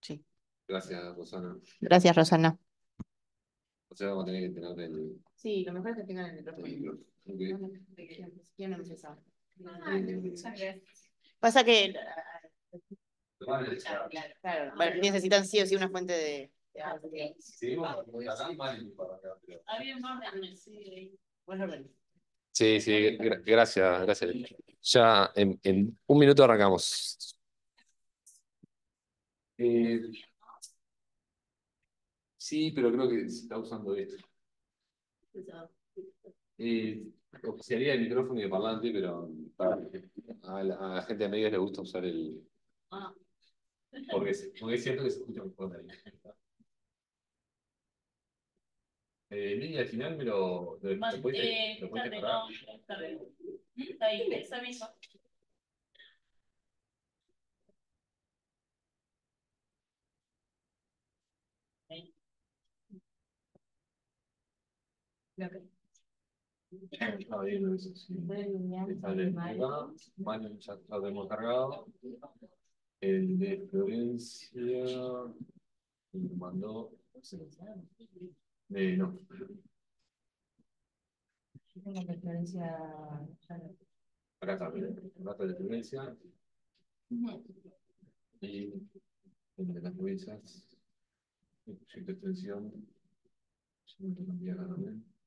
Sí. Gracias, Rosana. Gracias, Rosana. O sea, vamos a tener que tener el. Sí, lo mejor es que tengan el micrófono. Okay. No, no, no, Pasa que. claro. Claro, necesitan sí o sí una fuente de. Sí, sí, gracias, gracias. Ya en, en un minuto arrancamos. Eh, sí, pero creo que se está usando esto. Eh, oficiaría el micrófono y el parlante, pero a, la, gente de medios le gusta usar el. Porque, es cierto que se escucha un de ahí. Eh, al final me lo. lo, lo, puedes, eh, lo puedes no, Está ahí, está Ahí lo dice, sí. Sale cargado, Manuel ya lo tenemos cargado. El de Florencia lo mandó. Eh, no. Tengo la de Florencia. Acá está, el de Florencia. Y el de las provincias. El proyecto de extensión. Se me cambiará también.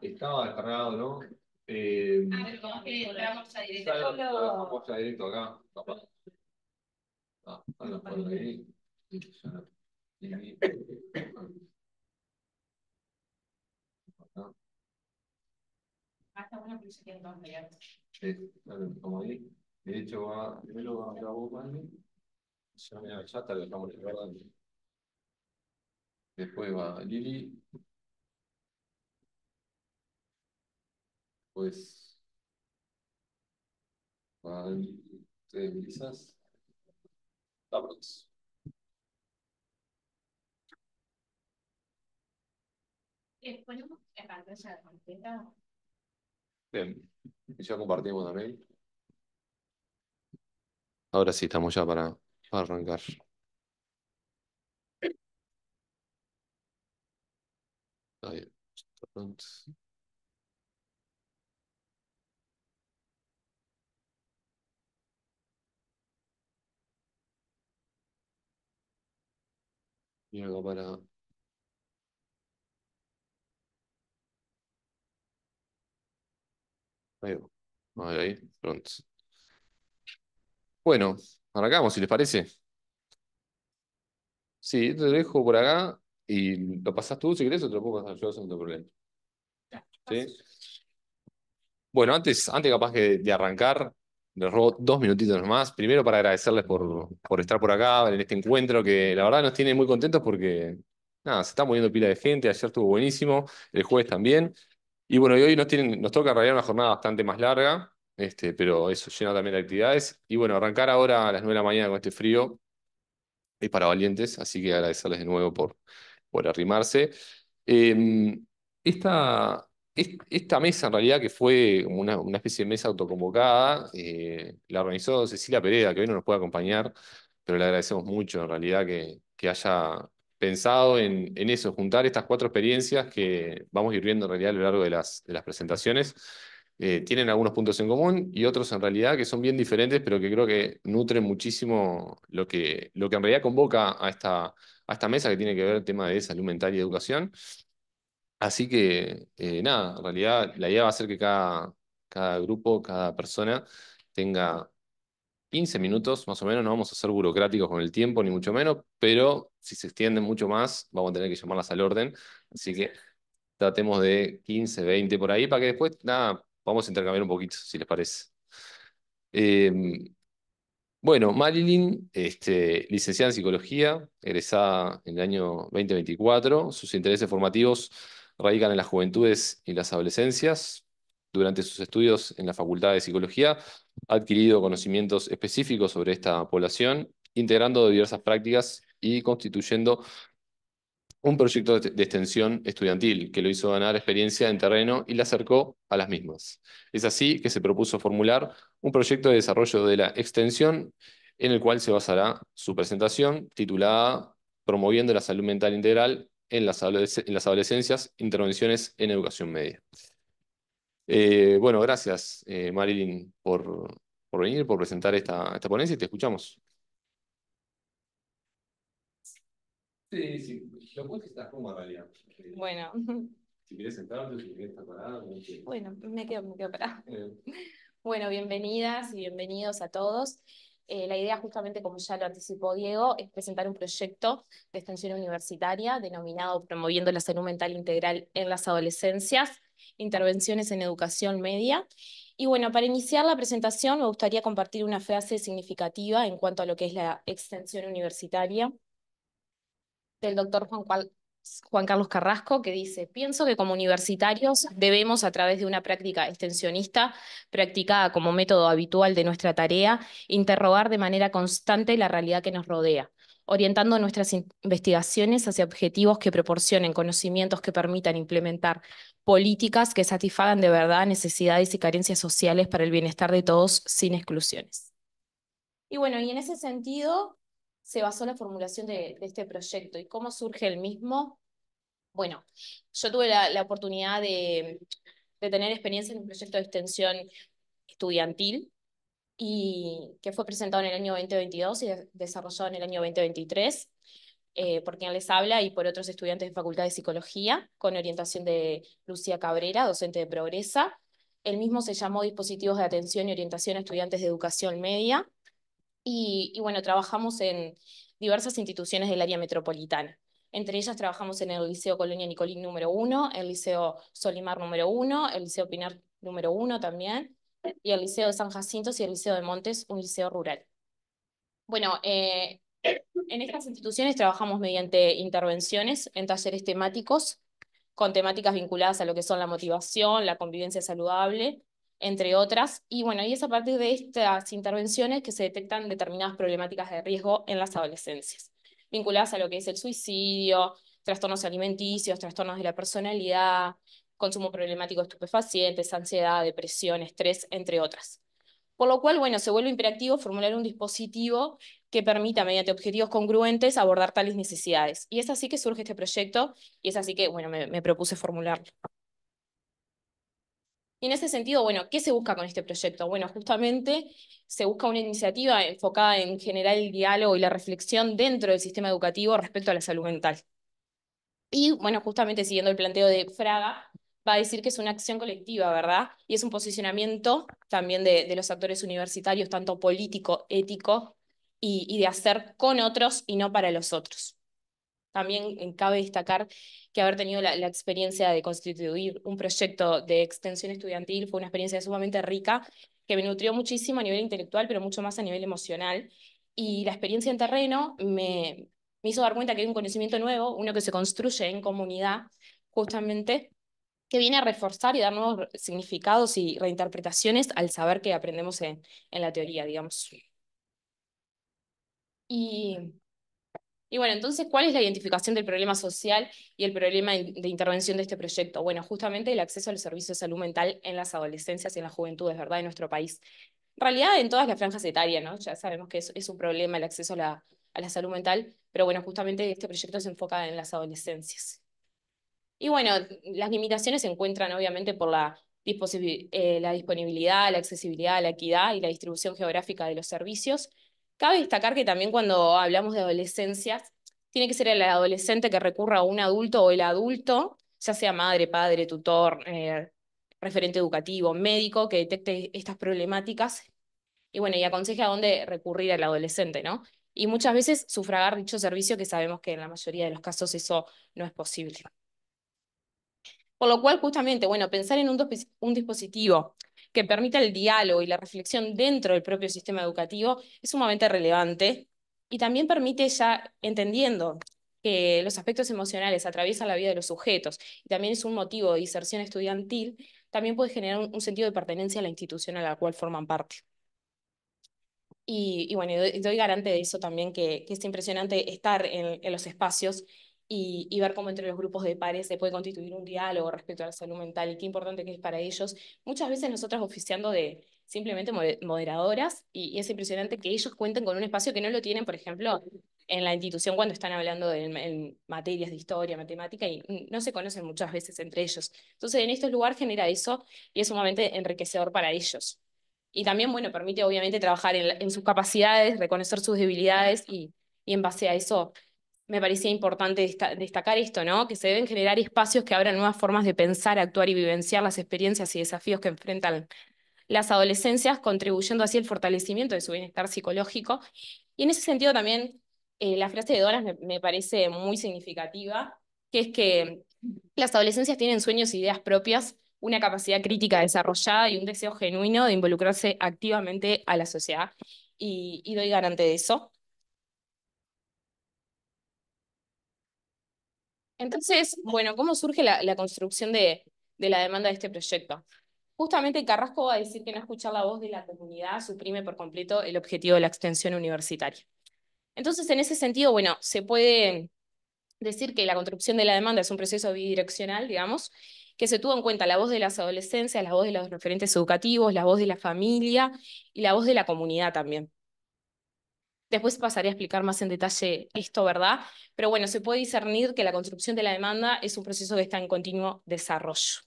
Estaba descargado, ¿no? Eh, que ah, eh, a directo. Vamos a directo acá, Ah, por ahí. que eh, Sí, ahí. De hecho, va, primero va a ya, ya está, dejamos Después va Lili. Pues va Lili, eh, Bien, ya compartimos también. Ahora sí, estamos ya para para arrancar. Ahí, está pronto. Y algo para Ahí, ahí, pronto. Bueno, Arrancamos, si les parece. Sí, te dejo por acá y lo pasas tú si querés otro poco lo puedo pasar yo problema. Bueno, antes, antes capaz que de arrancar, les robo dos minutitos más. Primero para agradecerles por, por estar por acá en este encuentro que la verdad nos tiene muy contentos porque nada, se está moviendo pila de gente, ayer estuvo buenísimo, el jueves también. Y bueno, hoy nos, tienen, nos toca en una jornada bastante más larga, este, pero eso, llena también de actividades. Y bueno, arrancar ahora a las 9 de la mañana con este frío es para valientes, así que agradecerles de nuevo por, por arrimarse. Em, esta, mesa, en realidad, que fue una, especie de mesa autoconvocada, eh, la organizó Cecilia Pereda, que hoy no nos puede acompañar, pero le agradecemos mucho, en realidad, que, que haya pensado en, eso, juntar estas cuatro experiencias que vamos a ir viendo, en realidad, a lo largo de las presentaciones. Eh, tienen algunos puntos en común y otros en realidad que son bien diferentes, pero que creo que nutren muchísimo lo que, lo que en realidad convoca a esta, a esta mesa que tiene que ver el tema de salud mental y educación. Así que, eh, nada, en realidad la idea va a ser que cada, cada grupo, cada persona tenga 15 minutos más o menos, no vamos a ser burocráticos con el tiempo, ni mucho menos, pero si se extienden mucho más, vamos a tener que llamarlas al orden. Así que tratemos de 15, 20 por ahí, para que después, nada, Vamos a intercambiar un poquito, si les parece. Em, bueno, Marilyn, este, licenciada en psicología, egresada en el año 2024. Sus intereses formativos radican en las juventudes y las adolescencias. Durante sus estudios en la Facultad de Psicología, ha adquirido conocimientos específicos sobre esta población, integrando diversas prácticas y constituyendo un proyecto de extensión estudiantil que lo hizo ganar experiencia en terreno y la acercó a las mismas. Es así que se propuso formular un proyecto de desarrollo de la extensión en el cual se basará su presentación titulada Promoviendo la salud mental integral en las, en adolescencias, intervenciones en educación media. Eh, bueno, gracias eh, Marilyn por, venir, por presentar esta, esta ponencia y te escuchamos. Sí, sí. ¿Lo puedes estar como pues, Bueno. Si quieres sentarte, si quieres estar parada. Bueno, me quedo, me quedo parada. Eh. Bueno, bienvenidas y bienvenidos a todos. Eh, la idea, justamente como ya lo anticipó Diego, es presentar un proyecto de extensión universitaria denominado Promoviendo la Salud Mental Integral en las Adolescencias, Intervenciones en Educación Media. Y bueno, para iniciar la presentación me gustaría compartir una frase significativa en cuanto a lo que es la extensión universitaria del doctor Juan, Juan Carlos Carrasco, que dice, pienso que como universitarios debemos, a través de una práctica extensionista, practicada como método habitual de nuestra tarea, interrogar de manera constante la realidad que nos rodea, orientando nuestras investigaciones hacia objetivos que proporcionen conocimientos que permitan implementar políticas que satisfagan de verdad necesidades y carencias sociales para el bienestar de todos sin exclusiones. Y bueno, y en ese sentido, se basó la formulación de, este proyecto y cómo surge el mismo. Bueno, yo tuve la, oportunidad de, tener experiencia en un proyecto de extensión estudiantil y que fue presentado en el año 2022 y desarrollado en el año 2023 eh, por quien les habla y por otros estudiantes de Facultad de Psicología, con orientación de Lucía Cabrera, docente de Progresa. El mismo se llamó Dispositivos de Atención y Orientación a Estudiantes de Educación Media y, bueno, trabajamos en diversas instituciones del área metropolitana. Entre ellas trabajamos en el Liceo Colonia Nicolín número uno el Liceo Solimar número uno el Liceo Pinar número uno también, y el Liceo de San Jacinto y el Liceo de Montes, un liceo rural. Bueno, eh, en estas instituciones trabajamos mediante intervenciones en talleres temáticos, con temáticas vinculadas a lo que son la motivación, la convivencia saludable, entre otras. Y bueno, y es a partir de estas intervenciones que se detectan determinadas problemáticas de riesgo en las adolescencias, vinculadas a lo que es el suicidio, trastornos alimenticios, trastornos de la personalidad, consumo problemático de estupefacientes, ansiedad, depresión, estrés, entre otras. Por lo cual, bueno, se vuelve imperativo formular un dispositivo que permita, mediante objetivos congruentes, abordar tales necesidades. Y es así que surge este proyecto y es así que, bueno, me, me propuse formularlo. Y en ese sentido, bueno, ¿qué se busca con este proyecto? Bueno, justamente se busca una iniciativa enfocada en generar el diálogo y la reflexión dentro del sistema educativo respecto a la salud mental. Y bueno, justamente siguiendo el planteo de Fraga, va a decir que es una acción colectiva, ¿verdad? Y es un posicionamiento también de, los actores universitarios, tanto político, ético, y de hacer con otros y no para los otros. También eh, cabe destacar que haber tenido la, experiencia de constituir un proyecto de extensión estudiantil fue una experiencia sumamente rica, que me nutrió muchísimo a nivel intelectual, pero mucho más a nivel emocional. Y la experiencia en terreno me, hizo dar cuenta que hay un conocimiento nuevo, uno que se construye en comunidad, justamente, que viene a reforzar y dar nuevos significados y reinterpretaciones al saber que aprendemos en, en la teoría, digamos. Y y bueno, entonces, ¿cuál es la identificación del problema social y el problema de intervención de este proyecto? Bueno, justamente el acceso al servicio de salud mental en las adolescencias y en las juventudes, ¿verdad?, en nuestro país. En realidad, en todas las franjas etarias, ¿no? Ya sabemos que es, un problema el acceso a la, salud mental, pero bueno, justamente este proyecto se enfoca en las adolescencias. Y bueno, las limitaciones se encuentran obviamente por la eh, disponibilidad, la accesibilidad, la equidad y la distribución geográfica de los servicios, Cabe destacar que también cuando hablamos de adolescencias, tiene que ser el adolescente que recurra a un adulto o el adulto, ya sea madre, padre, tutor, eh, referente educativo, médico, que detecte estas problemáticas y bueno, y aconseje a dónde recurrir al adolescente, ¿no? Y muchas veces sufragar dicho servicio que sabemos que en la mayoría de los casos eso no es posible. Por lo cual, justamente, bueno, pensar en un, dispositivo que permita el diálogo y la reflexión dentro del propio sistema educativo es sumamente relevante y también permite ya, entendiendo que los aspectos emocionales atraviesan la vida de los sujetos y también es un motivo de inserción estudiantil, también puede generar un, sentido de pertenencia a la institución a la cual forman parte. Y, bueno, doy, doy, garante de eso también, que, es impresionante estar en, en los espacios y, ver cómo entre los grupos de pares se puede constituir un diálogo respecto a la salud mental y qué importante que es para ellos. Muchas veces nosotras oficiando de simplemente moderadoras y, es impresionante que ellos cuenten con un espacio que no lo tienen, por ejemplo, en la institución cuando están hablando de en materias de historia, matemática, y no se conocen muchas veces entre ellos. Entonces, en este lugar genera eso y es sumamente enriquecedor para ellos. Y también, bueno, permite obviamente trabajar en, en sus capacidades, reconocer sus debilidades y, y en base a eso me parecía importante destacar esto, ¿no? Que se deben generar espacios que abran nuevas formas de pensar, actuar y vivenciar las experiencias y desafíos que enfrentan las adolescencias, contribuyendo así al fortalecimiento de su bienestar psicológico. Y en ese sentido también eh, la frase de Dora me, parece muy significativa, que es que las adolescencias tienen sueños e ideas propias, una capacidad crítica desarrollada y un deseo genuino de involucrarse activamente a la sociedad. Y, y doy garante de eso. Entonces, bueno, ¿cómo surge la, construcción de, de, la demanda de este proyecto? Justamente Carrasco va a decir que no escuchar la voz de la comunidad suprime por completo el objetivo de la extensión universitaria. Entonces, en ese sentido, bueno, se puede decir que la construcción de la demanda es un proceso bidireccional, digamos, que se tuvo en cuenta la voz de las adolescencias, la voz de los referentes educativos, la voz de la familia y la voz de la comunidad también. Después pasaré a explicar más en detalle esto, ¿verdad? Pero bueno, se puede discernir que la construcción de la demanda es un proceso que está en continuo desarrollo.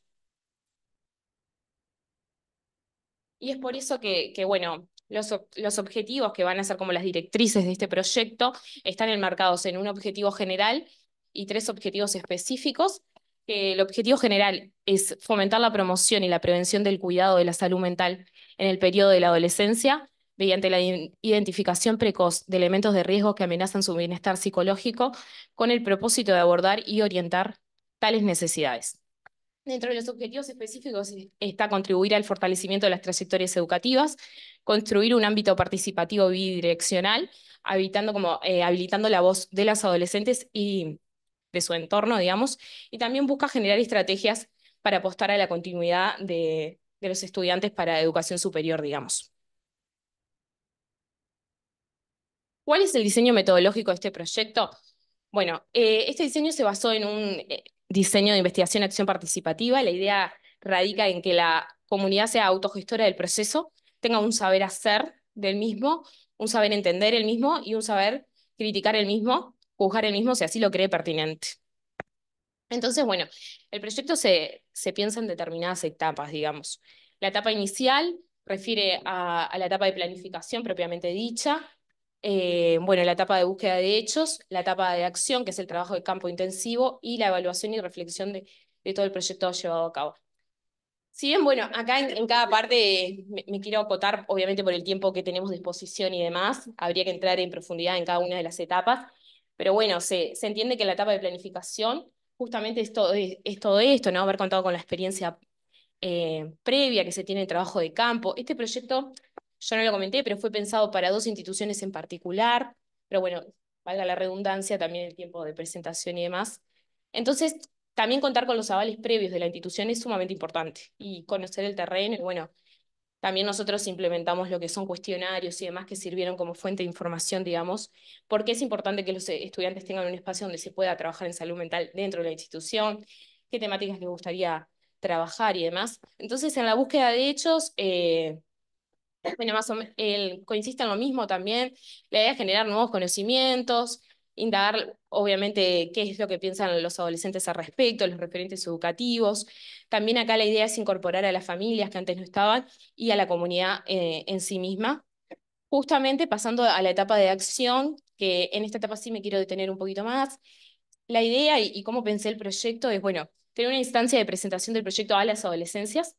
Y es por eso que, bueno, los, los, objetivos que van a ser como las directrices de este proyecto están enmarcados en un objetivo general y tres objetivos específicos. Eh, el objetivo general es fomentar la promoción y la prevención del cuidado de la salud mental en el periodo de la adolescencia, mediante la identificación precoz de elementos de riesgo que amenazan su bienestar psicológico, con el propósito de abordar y orientar tales necesidades. Dentro de los objetivos específicos está contribuir al fortalecimiento de las trayectorias educativas, construir un ámbito participativo bidireccional, eh, habilitando la voz de las adolescentes y de su entorno, digamos, y también busca generar estrategias para apostar a la continuidad de, de los estudiantes para educación superior, digamos. ¿Cuál es el diseño metodológico de este proyecto? Bueno, eh, este diseño se basó en un eh, diseño de investigación acción participativa. La idea radica en que la comunidad sea autogestora del proceso, tenga un saber hacer del mismo, un saber entender el mismo y un saber criticar el mismo, juzgar el mismo si así lo cree pertinente. Entonces, bueno, el proyecto se, piensa en determinadas etapas, digamos. La etapa inicial refiere a la etapa de planificación propiamente dicha, eh, bueno, la etapa de búsqueda de hechos, la etapa de acción, que es el trabajo de campo intensivo, y la evaluación y reflexión de, todo el proyecto llevado a cabo. Si bien, bueno, acá en, cada parte me, quiero acotar, obviamente por el tiempo que tenemos de exposición y demás, habría que entrar en profundidad en cada una de las etapas, pero bueno, se, entiende que la etapa de planificación justamente es todo, es, todo esto, ¿no? Haber contado con la experiencia eh, previa que se tiene en trabajo de campo. Este proyecto yo no lo comenté, pero fue pensado para dos instituciones en particular, pero bueno, valga la redundancia, también el tiempo de presentación y demás. Entonces, también contar con los avales previos de la institución es sumamente importante y conocer el terreno y bueno, también nosotros implementamos lo que son cuestionarios y demás que sirvieron como fuente de información, digamos, porque es importante que los estudiantes tengan un espacio donde se pueda trabajar en salud mental dentro de la institución, qué temáticas les gustaría trabajar y demás. Entonces, en la búsqueda de hechos, eh, bueno, más o menos, el, en lo mismo también, la idea es generar nuevos conocimientos, indagar, obviamente, qué es lo que piensan los adolescentes al respecto, los referentes educativos. También acá la idea es incorporar a las familias que antes no estaban y a la comunidad eh, en sí misma. Justamente pasando a la etapa de acción, que en esta etapa sí me quiero detener un poquito más. La idea y, y cómo pensé el proyecto es, bueno, tener una instancia de presentación del proyecto a las adolescencias,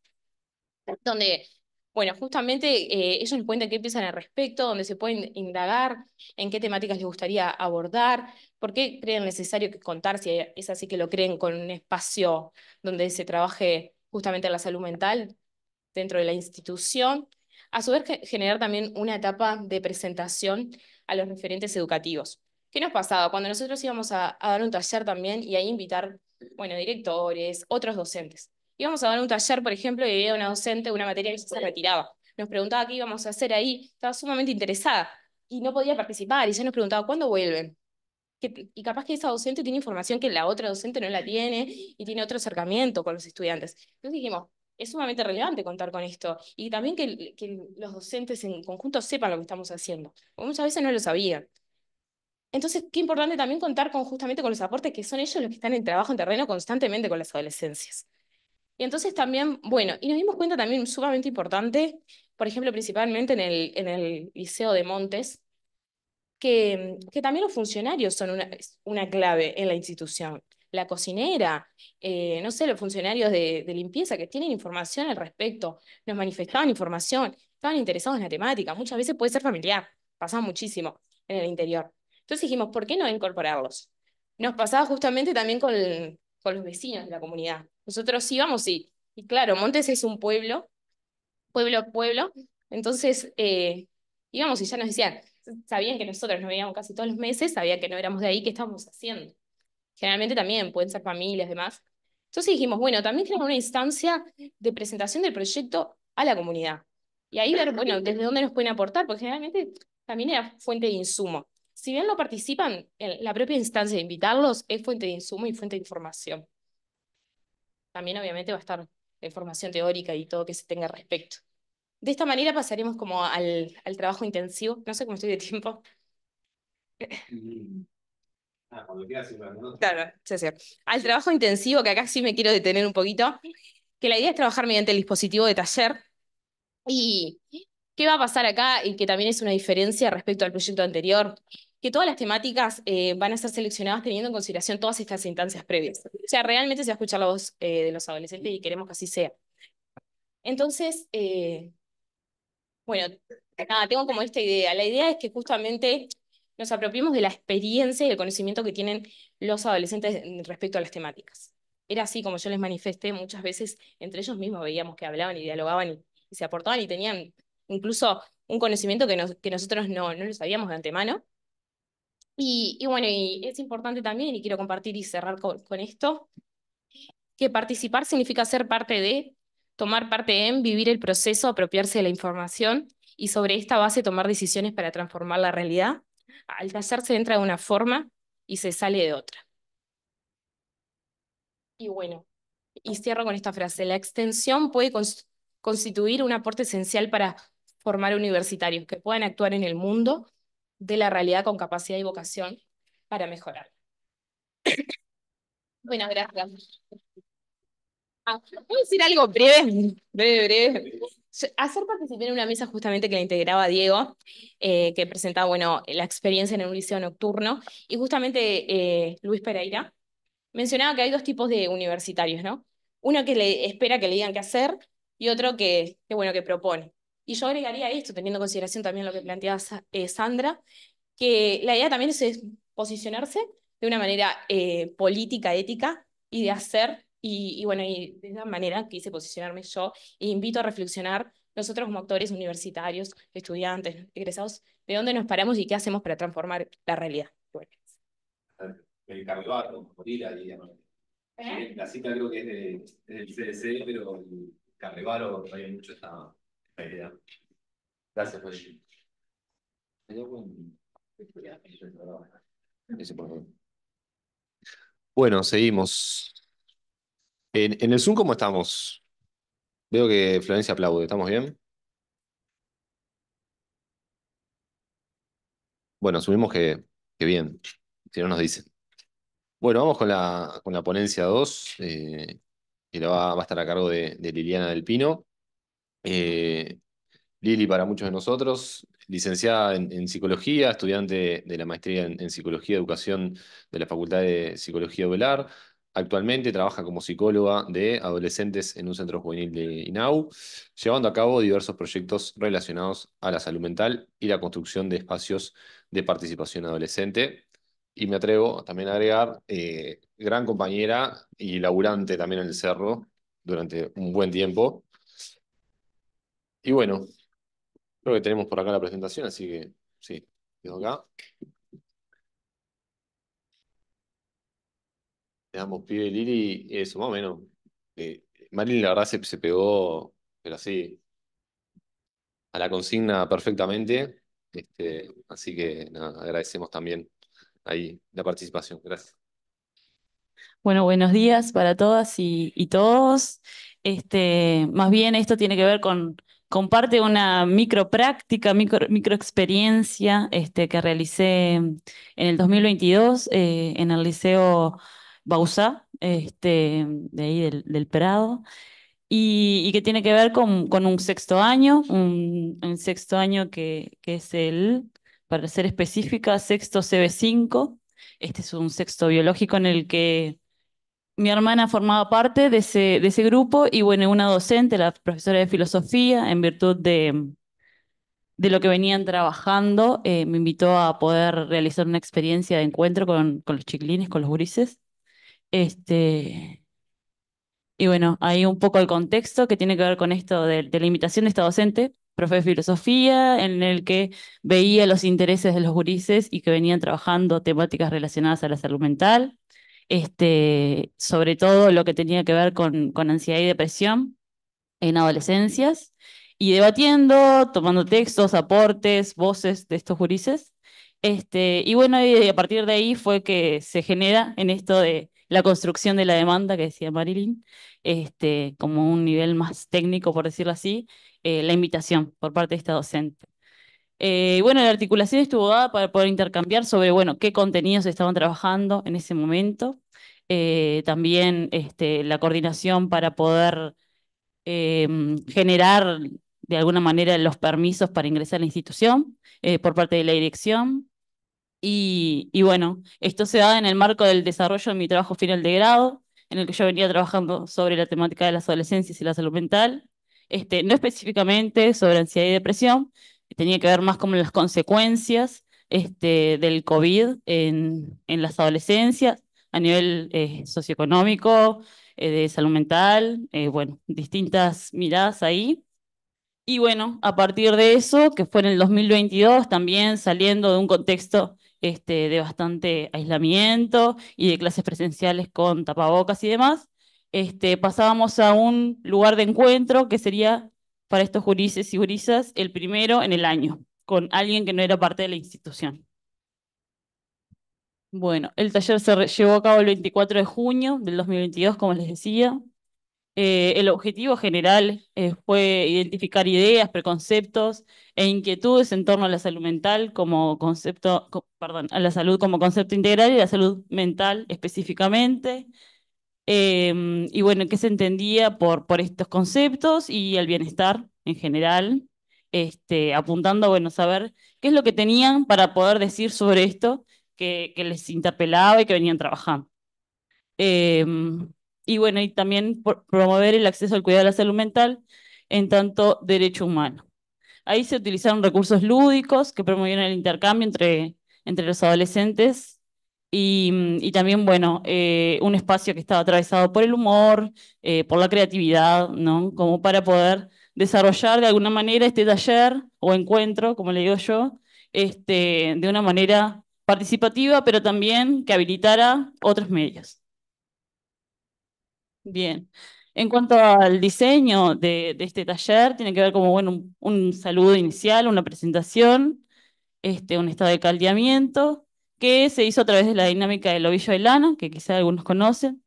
donde bueno, justamente eh, ellos nos cuentan qué piensan al respecto, donde se pueden indagar en qué temáticas les gustaría abordar, por qué creen necesario contar, si es así que lo creen con un espacio donde se trabaje justamente la salud mental dentro de la institución. A su vez, generar también una etapa de presentación a los referentes educativos. ¿Qué nos pasaba? Cuando nosotros íbamos a, dar un taller también y a invitar, bueno, directores, otros docentes. Íbamos a dar un taller, por ejemplo, y había una docente una materia que se retiraba. Nos preguntaba qué íbamos a hacer ahí, estaba sumamente interesada y no podía participar, y ya nos preguntaba cuándo vuelven. y capaz que esa docente tiene información que la otra docente no la tiene y tiene otro acercamiento con los estudiantes. Entonces dijimos, es sumamente relevante contar con esto y también que, que los docentes en conjunto sepan lo que estamos haciendo, porque muchas veces no lo sabían. Entonces, qué importante también contar con justamente con los aportes que son ellos los que están en trabajo en terreno constantemente con las adolescencias. Y entonces también, bueno, y nos dimos cuenta también sumamente importante, por ejemplo, principalmente en el, en el Liceo de Montes, que, que también los funcionarios son una, una clave en la institución. La cocinera, eh, no sé, los funcionarios de, limpieza que tienen información al respecto, nos manifestaban información, estaban interesados en la temática, muchas veces puede ser familiar, pasaba muchísimo en el interior. Entonces dijimos, ¿por qué no incorporarlos? Nos pasaba justamente también con, con los vecinos de la comunidad. Nosotros íbamos y, y claro, Montes es un pueblo, pueblo a pueblo, entonces eh, íbamos y ya nos decían, sabían que nosotros nos veíamos casi todos los meses, sabían que no éramos de ahí, ¿qué estábamos haciendo? Generalmente también pueden ser familias, demás. Entonces dijimos, bueno, también tenemos una instancia de presentación del proyecto a la comunidad. Y ahí ver, bueno, desde dónde nos pueden aportar, porque generalmente también era fuente de insumo si bien no participan, en la propia instancia de invitarlos es fuente de insumo y fuente de información. También obviamente va a estar la información teórica y todo que se tenga al respecto. De esta manera pasaremos como al, trabajo intensivo. No sé cómo estoy de tiempo. Mm. Ah, Claro, Al trabajo intensivo, que acá sí me quiero detener un poquito, que la idea es trabajar mediante el dispositivo de taller. ¿Y qué va a pasar acá? Y que también es una diferencia respecto al proyecto anterior, que todas las temáticas eh, van a ser seleccionadas teniendo en consideración todas estas instancias previas. O sea, realmente se va a escuchar la voz eh, de los adolescentes y queremos que así sea. Entonces, eh, bueno, nada, tengo como esta idea. La idea es que justamente nos apropiemos de la experiencia y el conocimiento que tienen los adolescentes respecto a las temáticas. Era así como yo les manifesté, muchas veces entre ellos mismos veíamos que hablaban y dialogaban y, se aportaban y tenían incluso un conocimiento que, que nosotros no, no lo sabíamos de antemano, y, bueno, y es importante también, y quiero compartir y cerrar con, esto, que participar significa ser parte de, tomar parte en, vivir el proceso, apropiarse de la información y sobre esta base tomar decisiones para transformar la realidad. Al hacerse entra de una forma y se sale de otra. Y bueno, y cierro con esta frase, la extensión puede constituir un aporte esencial para formar universitarios que puedan actuar en el mundo de la realidad con capacidad y vocación para mejorar. Buenas gracias. Ah, ¿Puedo decir algo breve? Breve, Hacer participar en una mesa justamente que la integraba Diego, eh, que presentaba bueno, la experiencia en un liceo nocturno, y justamente eh, Luis Pereira mencionaba que hay dos tipos de universitarios, ¿no? Uno que le espera que le digan qué hacer y otro que, bueno, que propone. Y yo agregaría esto, teniendo en consideración también lo que planteaba eh, Sandra, que la idea también es, posicionarse de una manera eh, política, ética y de hacer, y, bueno, y de esa manera que quise posicionarme yo e invito a reflexionar nosotros como actores universitarios, estudiantes, egresados, de dónde nos paramos y qué hacemos para transformar la realidad. El ¿Eh? La cita creo que es, del CDC, pero el Carrevaro todavía mucho está Gracias, Felipe. Bueno, seguimos. En, el Zoom, ¿cómo estamos? Veo que Florencia aplaude. ¿Estamos bien? Bueno, asumimos que, bien, si no nos dicen. Bueno, vamos con la, con la ponencia 2, eh, que va, a estar a cargo de Liliana del Pino. Eh, Lili, para muchos de nosotros, licenciada en, psicología, estudiante de la maestría en, psicología psicología educación de la Facultad de Psicología de Velar. Actualmente trabaja como psicóloga de adolescentes en un centro juvenil de INAU, llevando a cabo diversos proyectos relacionados a la salud mental y la construcción de espacios de participación adolescente. Y me atrevo también a agregar, eh, gran compañera y laburante también en el cerro durante un buen tiempo, y bueno, creo que tenemos por acá la presentación, así que sí, quedo acá. Le damos pibe Lili, eso, más o menos. Eh, Marilyn, la verdad, se, pegó, pero así, a la consigna perfectamente. Este, así que agradecemos también ahí la participación. Gracias. Bueno, buenos días para todas y, todos. Este, más bien esto tiene que ver con comparte una micro práctica, micro, experiencia este, que realicé en el 2022 eh, en el Liceo Bausá, este, de ahí del, Prado. Y, que tiene que ver con, un sexto año, un, sexto año que, que, es el, para ser específica, sexto CB5. Este es un sexto biológico en el que mi hermana formaba parte de ese, de ese grupo y bueno, una docente, la profesora de filosofía, en virtud de, de lo que venían trabajando, eh, me invitó a poder realizar una experiencia de encuentro con, con los chiquilines, con los gurises. Este, y bueno, ahí un poco el contexto que tiene que ver con esto de, la invitación de esta docente, profe de filosofía, en el que veía los intereses de los gurises y que venían trabajando temáticas relacionadas a la salud mental este, sobre todo lo que tenía que ver con, ansiedad y depresión en adolescencias, y debatiendo, tomando textos, aportes, voces de estos juristas este, y bueno, y a partir de ahí fue que se genera en esto de la construcción de la demanda que decía Marilyn, este, como un nivel más técnico, por decirlo así, eh, la invitación por parte de esta docente. Eh, bueno, la articulación estuvo dada para poder intercambiar sobre, bueno, qué contenidos estaban trabajando en ese momento. Eh, también este, la coordinación para poder eh, generar de alguna manera los permisos para ingresar a la institución por parte de la dirección. Y, bueno, esto se da en el marco del desarrollo de mi trabajo final de grado, en el que yo venía trabajando sobre la temática de las adolescencias y la salud mental, este, no específicamente sobre ansiedad y depresión, tenía que ver más como las consecuencias este, del COVID en, las adolescencias a nivel eh, socioeconómico, eh, de salud mental, eh, bueno, distintas miradas ahí. Y bueno, a partir de eso, que fue en el 2022, también saliendo de un contexto este, de bastante aislamiento y de clases presenciales con tapabocas y demás, este, pasábamos a un lugar de encuentro que sería para estos jurises y jurisas el primero en el año, con alguien que no era parte de la institución. Bueno, el taller se llevó a cabo el 24 de junio del 2022, como les decía. Eh, el objetivo general eh, fue identificar ideas, preconceptos e inquietudes en torno a la salud mental como concepto, perdón, a la salud como concepto integral y la salud mental específicamente, Em, y bueno, ¿qué se entendía por, por estos conceptos y el bienestar en general? Este, apuntando a bueno, saber qué es lo que tenían para poder decir sobre esto que, les interpelaba y que venían trabajando. Em, y bueno, y también promover el acceso al cuidado de la salud mental en tanto derecho humano. Ahí se utilizaron recursos lúdicos que promovieron el intercambio entre, entre los adolescentes Mm, y, también, bueno, eh, un espacio que estaba atravesado por el humor, eh, por la creatividad, ¿no? Como para poder desarrollar de alguna manera este taller o encuentro, como le digo yo, este, de una manera participativa, pero también que habilitara otros medios. Bien. En cuanto al diseño de, este taller, tiene que ver como bueno, un, saludo inicial, una presentación, este, un estado de caldeamiento, que se hizo a través de la dinámica del ovillo de lana, que quizá algunos conocen.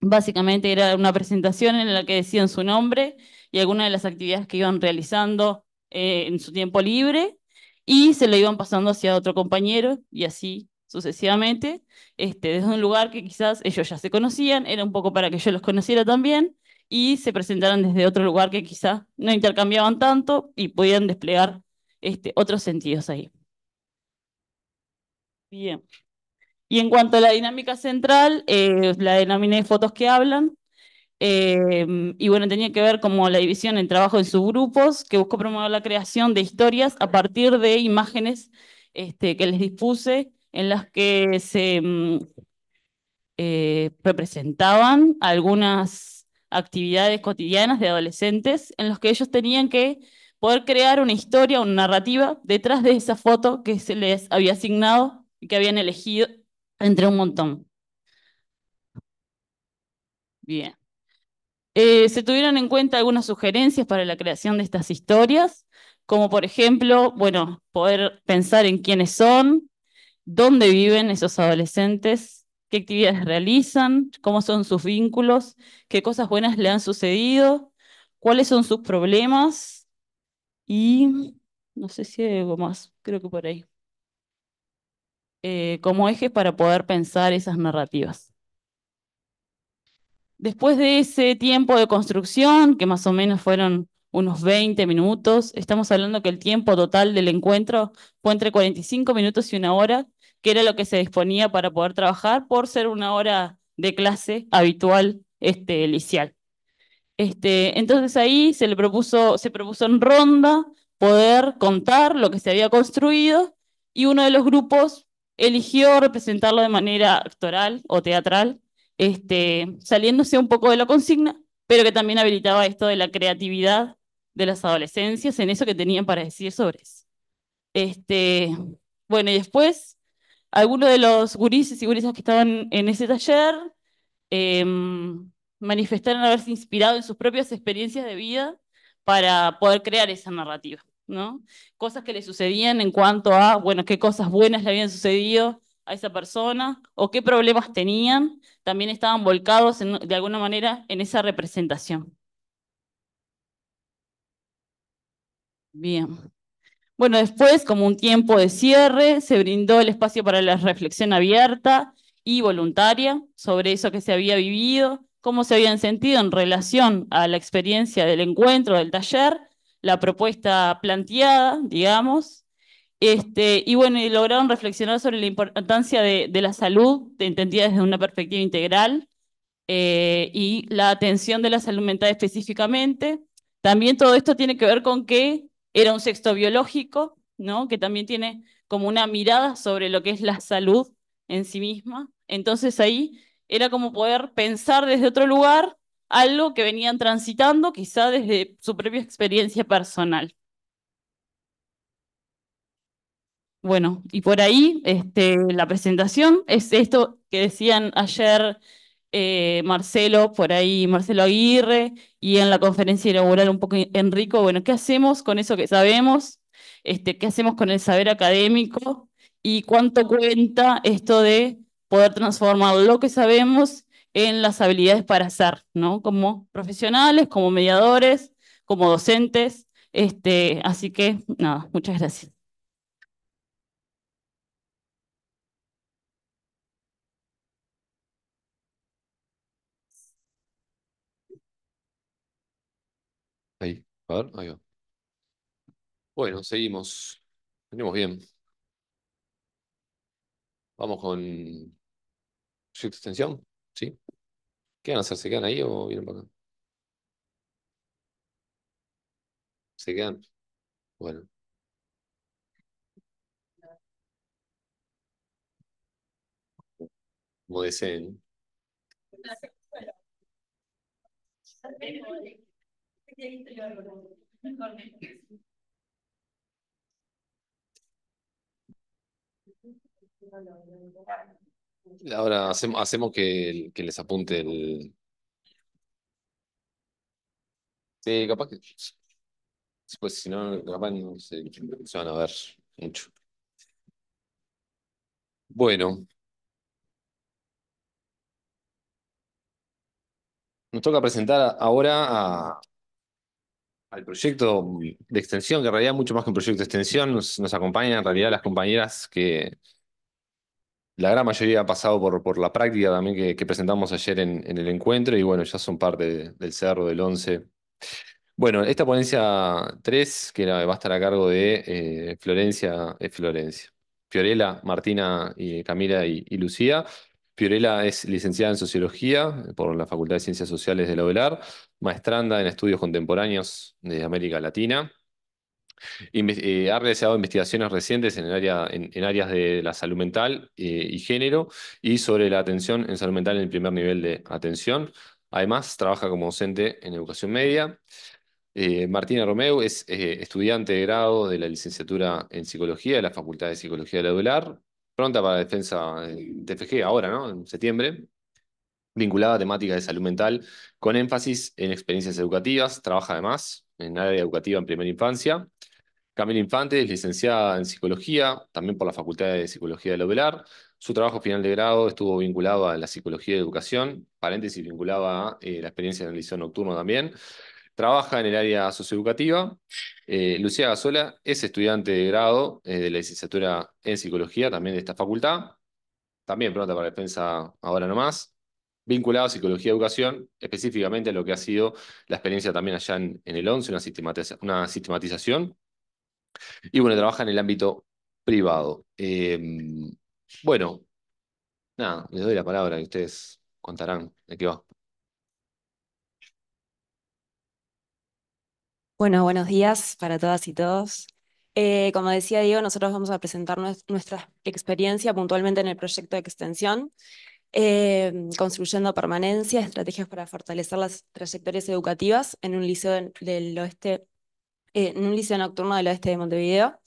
Básicamente era una presentación en la que decían su nombre y algunas de las actividades que iban realizando eh, en su tiempo libre y se lo iban pasando hacia otro compañero y así sucesivamente, este, desde un lugar que quizás ellos ya se conocían, era un poco para que yo los conociera también y se presentaran desde otro lugar que quizás no intercambiaban tanto y podían desplegar este, otros sentidos ahí. Bien. Y en cuanto a la dinámica central, eh, la denominé fotos que hablan. Em, y bueno, tenía que ver como la división en trabajo en subgrupos, que buscó promover la creación de historias a partir de imágenes este, que les dispuse, en las que se em, eh, representaban algunas actividades cotidianas de adolescentes, en los que ellos tenían que poder crear una historia, una narrativa detrás de esa foto que se les había asignado y que habían elegido entre un montón. Bien. Eh, se tuvieron en cuenta algunas sugerencias para la creación de estas historias, como por ejemplo, bueno, poder pensar en quiénes son, dónde viven esos adolescentes, qué actividades realizan, cómo son sus vínculos, qué cosas buenas le han sucedido, cuáles son sus problemas y no sé si hay algo más, creo que por ahí. Eh, como ejes para poder pensar esas narrativas. Después de ese tiempo de construcción, que más o menos fueron unos 20 minutos, estamos hablando que el tiempo total del encuentro fue entre 45 minutos y una hora, que era lo que se disponía para poder trabajar por ser una hora de clase habitual este, inicial. Este, entonces ahí se le propuso, se propuso en ronda poder contar lo que se había construido y uno de los grupos eligió representarlo de manera actoral o teatral, este, saliéndose un poco de la consigna, pero que también habilitaba esto de la creatividad de las adolescencias en eso que tenían para decir sobre eso. Este, bueno, y después, algunos de los gurises y gurisas que estaban en ese taller em, manifestaron haberse inspirado en sus propias experiencias de vida para poder crear esa narrativa. Cosas que le sucedían en cuanto a, bueno, qué cosas buenas le habían sucedido a esa persona o qué problemas tenían, también estaban volcados de alguna manera en esa representación. Bien. Bueno, después, como un tiempo de cierre, se brindó el espacio para la reflexión abierta y voluntaria sobre eso que se había vivido, cómo se habían sentido en relación a la experiencia del encuentro, del taller, la propuesta planteada, digamos, este, y bueno, y lograron reflexionar sobre la importancia de, la salud, entendida desde una perspectiva integral, eh, y la atención de la salud mental específicamente. También todo esto tiene que ver con que era un sexto biológico, ¿no? que también tiene como una mirada sobre lo que es la salud en sí misma. Entonces ahí era como poder pensar desde otro lugar algo que venían transitando quizá desde su propia experiencia personal. Bueno, y por ahí este, la presentación es esto que decían ayer eh, Marcelo, por ahí Marcelo Aguirre, y en la conferencia inaugural un poco Enrico, bueno, ¿qué hacemos con eso que sabemos? Este, ¿Qué hacemos con el saber académico? ¿Y cuánto cuenta esto de poder transformar lo que sabemos en las habilidades para hacer, ¿no? Como profesionales, como mediadores, como docentes. Este, así que, nada, muchas gracias. Bueno, seguimos. Venimos bien. Vamos con su extensión. ¿Qué van a hacer? ¿Se quedan ahí o vienen para acá? ¿Se quedan? Bueno. Como deseen. Ahora hacemos, hacemos que, que les apunte el. Sí, capaz que. Pues si no, capaz no se, se van a ver mucho. Bueno, nos toca presentar ahora al proyecto de extensión, que en realidad mucho más que un proyecto de extensión, nos, nos acompañan en realidad las compañeras que la gran mayoría ha pasado por, por la práctica también que, presentamos ayer en, el encuentro y bueno, ya son parte del Cerro del 11. Bueno, esta ponencia 3, que va a estar a cargo de eh, Florencia, es Florencia. Fiorella, Martina, y Camila y, Lucía. Fiorella es licenciada en Sociología por la Facultad de Ciencias Sociales de la OELAR, maestranda en Estudios Contemporáneos de América Latina, eh, ha realizado investigaciones recientes en, el área, en, áreas de la salud mental eh, y género y sobre la atención en salud mental en el primer nivel de atención. Además, trabaja como docente en educación media. Eh, Martina Romeu es estudiante de grado de la licenciatura en psicología de la Facultad de Psicología de la Udelar, pronta para defensa de FG ahora, ¿no? En septiembre vinculada a temáticas de salud mental, con énfasis en experiencias educativas, trabaja además en área educativa en primera infancia, Camila Infante es licenciada en psicología, también por la Facultad de Psicología de Lobelar. Su trabajo final de grado estuvo vinculado a la psicología de educación, paréntesis vinculado a eh, la experiencia en el liceo nocturno también. Trabaja en el área socioeducativa. Eh, Lucía Gasola es estudiante de grado eh, de la licenciatura en psicología, también de esta facultad. También pronta para defensa ahora nomás. Vinculado a psicología de educación, específicamente a lo que ha sido la experiencia también allá en, el 11, una sistematización y bueno, trabaja en el ámbito privado. Em, bueno, nada, les doy la palabra y ustedes contarán de qué va. Bueno, buenos días para todas y todos. Eh, como decía Diego, nosotros vamos a presentar nuestra experiencia puntualmente en el proyecto de extensión, em, construyendo permanencia, estrategias para fortalecer las trayectorias educativas en un liceo del oeste eh, en un liceo nocturno del oeste de Montevideo.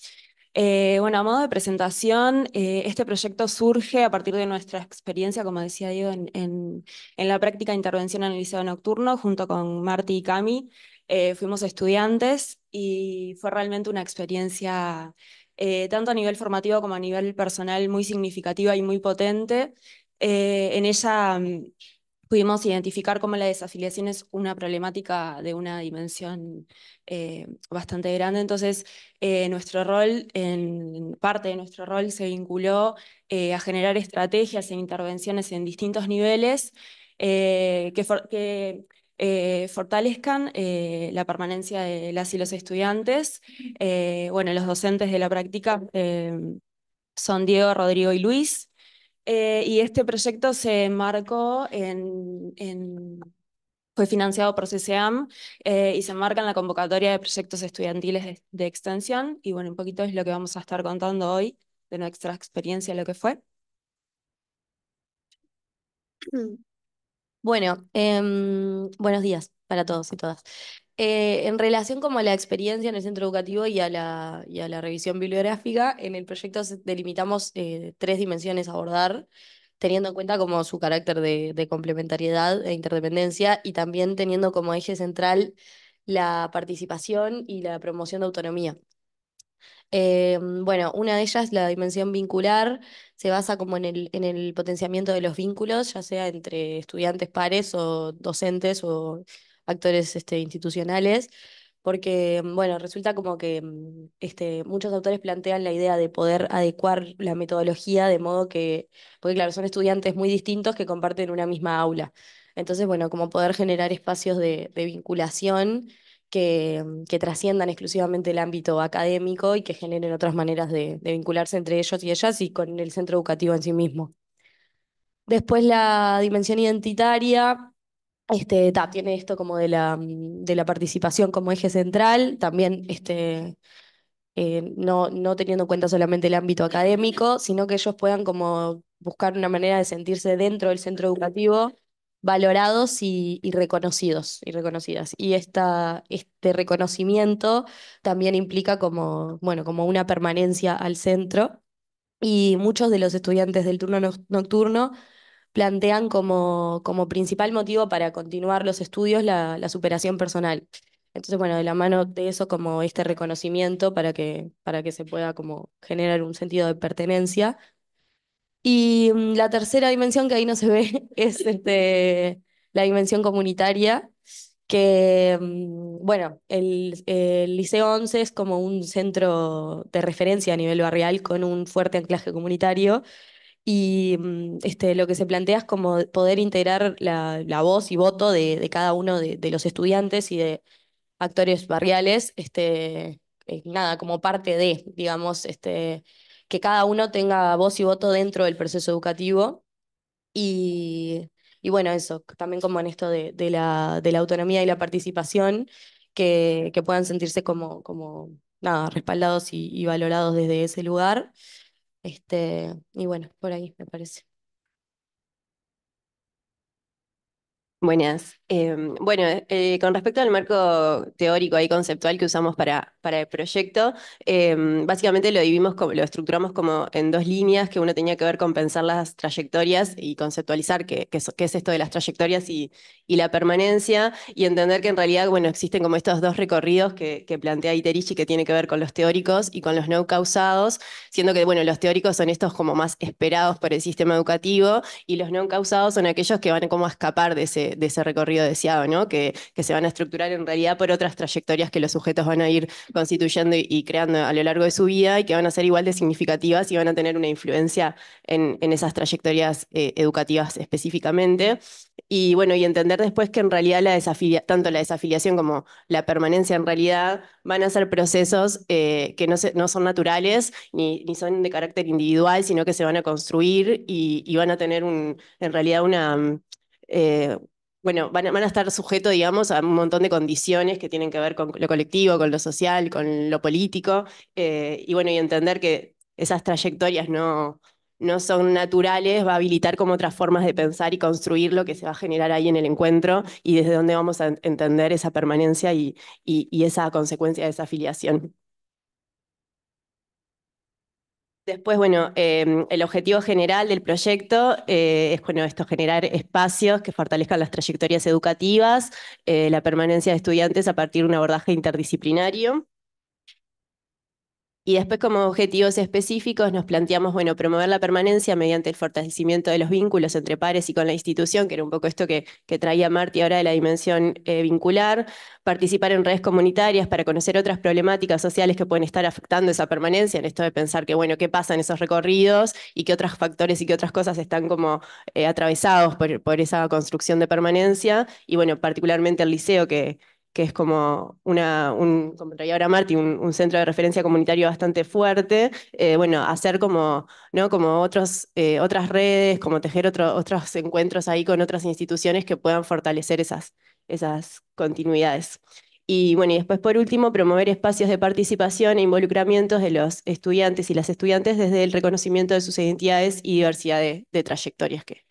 Eh, bueno, a modo de presentación, eh, este proyecto surge a partir de nuestra experiencia, como decía yo, en, la práctica de intervención en el liceo nocturno, junto con Marti y Cami. fuimos estudiantes y fue realmente una experiencia, tanto a nivel formativo como a nivel personal, muy significativa y muy potente. en ella mm, pudimos identificar cómo la desafiliación es una problemática de una dimensión eh, bastante grande. Entonces, eh, nuestro rol, en parte de nuestro rol, se vinculó eh, a generar estrategias e intervenciones en distintos niveles que, fortalezcan la permanencia de las y los estudiantes. bueno, los docentes de la práctica son Diego, Rodrigo y Luis. Eh, y este proyecto se marcó en, fue financiado por CSEAM eh, y se marca en la convocatoria de proyectos estudiantiles de, extensión. Y bueno, un poquito es lo que vamos a estar contando hoy de nuestra experiencia, lo que fue. Bueno, em, buenos días para todos y todas. Eh, en relación como a la experiencia en el centro educativo y a la, la revisión bibliográfica, en el proyecto delimitamos eh, tres dimensiones a abordar, teniendo en cuenta como su carácter de, complementariedad e interdependencia y también teniendo como eje central la participación y la promoción de autonomía. Eh, bueno, una de ellas, la dimensión vincular, se basa como en el, en el potenciamiento de los vínculos, ya sea entre estudiantes pares o docentes o actores este, institucionales, porque, mm, bueno, resulta como que mm, este, muchos autores plantean la idea de poder adecuar la metodología de modo que, porque claro, son estudiantes muy distintos que comparten una misma aula. Entonces, bueno, como poder generar espacios de, vinculación mm, que, trasciendan exclusivamente el ámbito académico y que generen otras maneras de vincularse entre ellos y ellas y con el centro educativo en sí mismo. Después la dimensión identitaria este, tiene esto como de la, participación como eje central, también este, eh, no, teniendo en cuenta solamente el ámbito académico, sino que ellos puedan como buscar una manera de sentirse dentro del centro educativo valorados y, reconocidos y reconocidas. Y esta, este reconocimiento también implica como, bueno, como una permanencia al centro. Y muchos de los estudiantes del turno nocturno plantean como, como principal motivo para continuar los estudios la, superación personal. Entonces, bueno, de la mano de eso como este reconocimiento para que, para que se pueda como generar un sentido de pertenencia. Y mm, la tercera dimensión que ahí no se ve es este, la dimensión comunitaria, que, mm, bueno, el, el Liceo 11 es como un centro de referencia a nivel barrial con un fuerte anclaje comunitario y mm, este, lo que se plantea es como poder integrar la, voz y voto de, cada uno de, los estudiantes y de actores barriales, este, eh, nada, como parte de, digamos, este, que cada uno tenga voz y voto dentro del proceso educativo. Y, bueno, eso, también como en esto de, la, de la autonomía y la participación, que, que puedan sentirse como, como nada, respaldados y valorados desde ese lugar. Este, y bueno, por ahí me parece. Buenas. Em, bueno, eh, con respecto al marco teórico y conceptual que usamos para, para el proyecto, em, básicamente lo dividimos, lo estructuramos como en dos líneas, que uno tenía que ver con pensar las trayectorias y conceptualizar qué, qué, es esto de las trayectorias y, la permanencia, y entender que en realidad, bueno, existen como estos dos recorridos que, que plantea Iterichi que tiene que ver con los teóricos y con los no causados, siendo que, bueno, los teóricos son estos como más esperados por el sistema educativo, y los no causados son aquellos que van como a escapar de ese recorrido deseado, ¿no? Que, que, se van a estructurar en realidad por otras trayectorias que los sujetos van a ir constituyendo y, creando a lo largo de su vida y que van a ser igual de significativas y van a tener una influencia en, esas trayectorias eh, educativas específicamente. Y bueno, y entender después que en realidad la tanto la desafiliación como la permanencia en realidad van a ser procesos eh, que no, no son naturales ni, ni, son de carácter individual, sino que se van a construir y, van a tener un, en realidad una, eh, bueno, van a, estar sujetos, digamos, a un montón de condiciones que tienen que ver con lo colectivo, con lo social, con lo político, eh, y bueno, y entender que esas trayectorias no, son naturales, va a habilitar como otras formas de pensar y construir lo que se va a generar ahí en el encuentro y desde dónde vamos a entender esa permanencia y, y esa consecuencia de esa afiliación. Después, bueno, em, el objetivo general del proyecto eh, es bueno, esto, generar espacios que fortalezcan las trayectorias educativas, eh, la permanencia de estudiantes a partir de un abordaje interdisciplinario y después como objetivos específicos nos planteamos, bueno, promover la permanencia mediante el fortalecimiento de los vínculos entre pares y con la institución, que era un poco esto que, traía Marti ahora de la dimensión eh, vincular, participar en redes comunitarias para conocer otras problemáticas sociales que pueden estar afectando esa permanencia, en esto de pensar que, bueno, qué pasa en esos recorridos y qué otros factores y qué otras cosas están como eh, atravesados por, por esa construcción de permanencia, y bueno, particularmente el liceo que que es como un, como ahora un, centro de referencia comunitario bastante fuerte, eh, bueno, hacer como, ¿no? como otros, eh, otras redes, como tejer otros encuentros ahí con otras instituciones que puedan fortalecer esas, esas continuidades. Y bueno, y después por último, promover espacios de participación e involucramientos de los estudiantes y las estudiantes desde el reconocimiento de sus identidades y diversidad de, trayectorias que...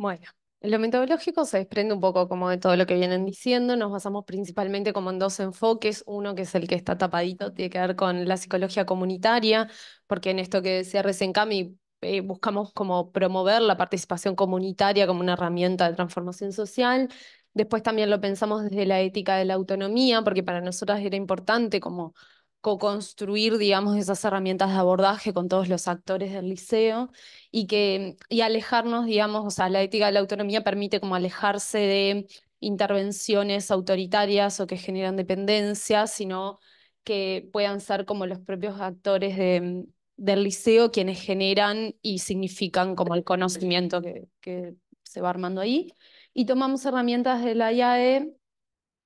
Bueno, lo metodológico se desprende un poco como de todo lo que vienen diciendo, nos basamos principalmente como en dos enfoques, uno que es el que está tapadito, tiene que ver con la psicología comunitaria, porque en esto que decía recién Cami, eh, buscamos como promover la participación comunitaria como una herramienta de transformación social, después también lo pensamos desde la ética de la autonomía, porque para nosotras era importante como co-construir, digamos, esas herramientas de abordaje con todos los actores del liceo y, que, y alejarnos, digamos, o sea, la ética de la autonomía permite como alejarse de intervenciones autoritarias o que generan dependencia, sino que puedan ser como los propios actores del liceo quienes generan y significan como el conocimiento que, que se va armando ahí. Y tomamos herramientas de la IAE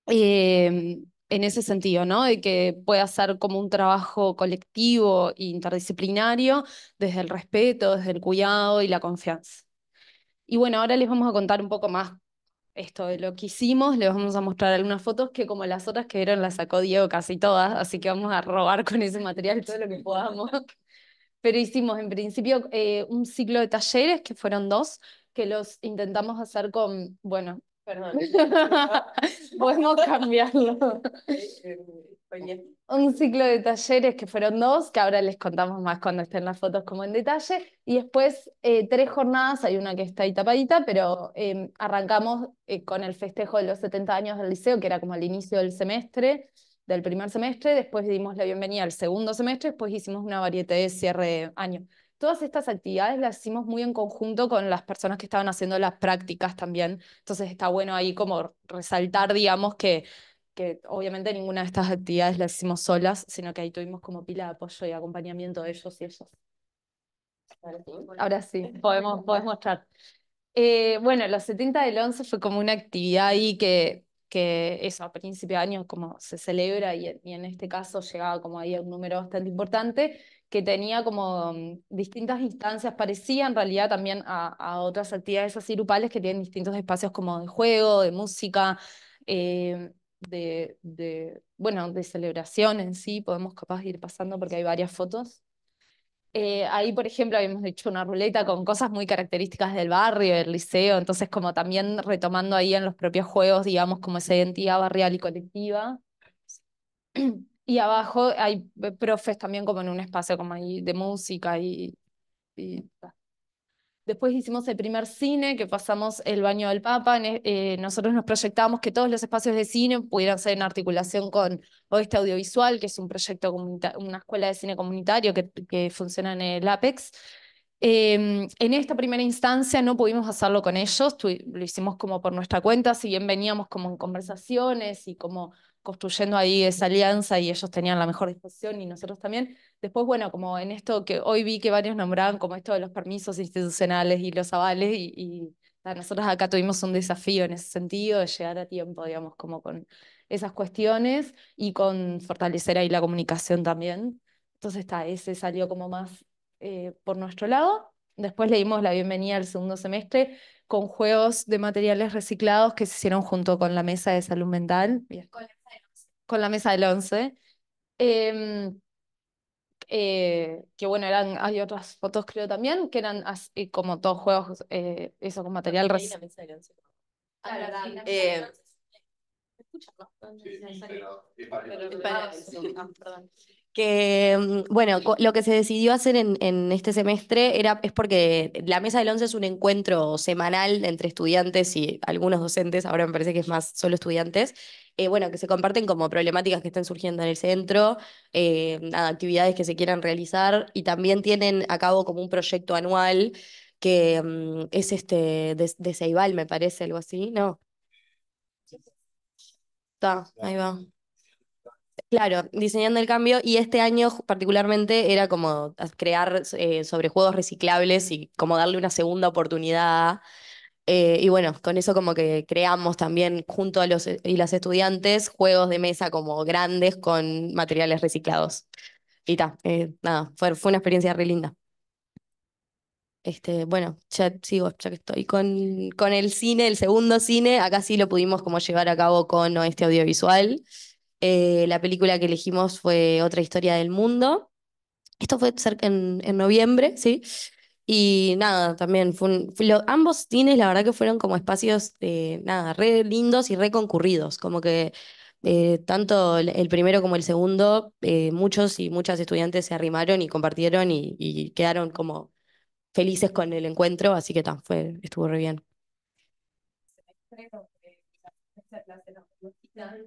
eh, en ese sentido, ¿no? De que pueda ser como un trabajo colectivo e interdisciplinario desde el respeto, desde el cuidado y la confianza. Y bueno, ahora les vamos a contar un poco más esto de lo que hicimos, les vamos a mostrar algunas fotos que como las otras que vieron las sacó Diego casi todas, así que vamos a robar con ese material todo lo que podamos. Pero hicimos en principio eh, un ciclo de talleres, que fueron dos, que los intentamos hacer con, bueno, Perdón. Podemos cambiarlo. Un ciclo de talleres que fueron dos, que ahora les contamos más cuando estén las fotos como en detalle. Y después eh, tres jornadas, hay una que está ahí tapadita, pero em, arrancamos eh, con el festejo de los 70 años del liceo, que era como el inicio del semestre, del primer semestre. Después dimos la bienvenida al segundo semestre, después hicimos una variedad de cierre de año todas estas actividades las hicimos muy en conjunto con las personas que estaban haciendo las prácticas también. Entonces está bueno ahí como resaltar, digamos, que, que obviamente ninguna de estas actividades las hicimos solas, sino que ahí tuvimos como pila de apoyo y acompañamiento de ellos y ellas. Ahora sí, podemos, podemos mostrar. Eh, bueno, los 70 del 11 fue como una actividad ahí que, que eso, a principios de año como se celebra y, y en este caso llegaba como ahí a un número bastante importante que tenía como mm, distintas instancias, parecía en realidad también a, otras actividades así grupales que tienen distintos espacios como de juego, de música, eh, de, de, bueno, de celebración en sí, podemos capaz ir pasando porque hay varias fotos. Eh, ahí, por ejemplo, habíamos hecho una ruleta con cosas muy características del barrio, del liceo, entonces como también retomando ahí en los propios juegos, digamos, como esa identidad barrial y colectiva. Y abajo hay eh, profes también como en un espacio como ahí de música y, y... Después hicimos el primer cine, que pasamos el baño del Papa. Eh, nosotros nos proyectamos que todos los espacios de cine pudieran ser en articulación con Oeste Audiovisual, que es un proyecto, una escuela de cine comunitario que, que funciona en el Apex. Em, en esta primera instancia no pudimos hacerlo con ellos, lo hicimos como por nuestra cuenta, si bien veníamos como en conversaciones y como construyendo ahí esa alianza y ellos tenían la mejor disposición y nosotros también. Después, bueno, como en esto que hoy vi que varios nombraban como esto de los permisos institucionales y los avales y, y nosotros acá tuvimos un desafío en ese sentido de llegar a tiempo, digamos, como con esas cuestiones y con fortalecer ahí la comunicación también. Entonces está, ese salió como más eh, por nuestro lado. Después le dimos la bienvenida al segundo semestre con juegos de materiales reciclados que se hicieron junto con la mesa de salud mental. Bien con la mesa del 11. que bueno, eran, hay otras fotos creo también, que eran como todos juegos, eso con material reciclado que, mm, bueno, lo que se decidió hacer en, este semestre era, es porque la Mesa del Once es un encuentro semanal entre estudiantes y algunos docentes, ahora me parece que es más solo estudiantes, eh, bueno, que se comparten como problemáticas que están surgiendo en el centro, eh, actividades que se quieran realizar y también tienen a cabo como un proyecto anual que mm, es este de, de Ceibal, me parece, algo así, ¿no? Está, ahí va. Claro, diseñando el cambio y este año particularmente era como crear eh, sobre juegos reciclables y como darle una segunda oportunidad. Eh, y bueno, con eso como que creamos también junto a los eh, y las estudiantes juegos de mesa como grandes con materiales reciclados. Y ta, nada, fue, fue una experiencia re linda. Este, bueno, ya sigo, ya que estoy con, con el cine, el segundo cine, acá sí lo pudimos como llevar a cabo con este Audiovisual. Eh, la película que elegimos fue Otra Historia del Mundo. Esto fue cerca en, noviembre, ¿sí? Y nada, también fue, ambos cines la verdad que fueron como espacios, nada, re lindos y re concurridos, como que eh, tanto el, primero como el segundo, eh, muchos y muchas estudiantes se arrimaron y compartieron y, quedaron como felices con el encuentro, así que tan, fue, estuvo re bien.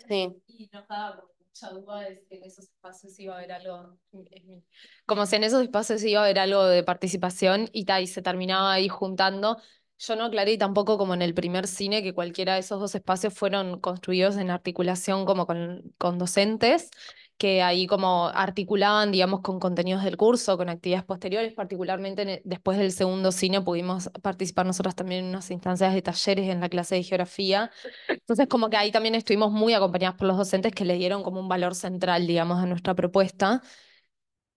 Sí y nos daba mucha duda de que en esos espacios iba a haber algo. Eh, como si en esos espacios iba a haber algo de participación y, tal y se terminaba ahí juntando. Yo no aclaré tampoco como en el primer cine que cualquiera de esos dos espacios fueron construidos en articulación como con docentes que ahí como articulaban, digamos, con contenidos del curso, con actividades posteriores, particularmente e, después del segundo cine pudimos participar nosotras también en unas instancias de talleres en la clase de geografía. Entonces, como que ahí también estuvimos muy acompañadas por los docentes que le dieron como un valor central, digamos, a nuestra propuesta.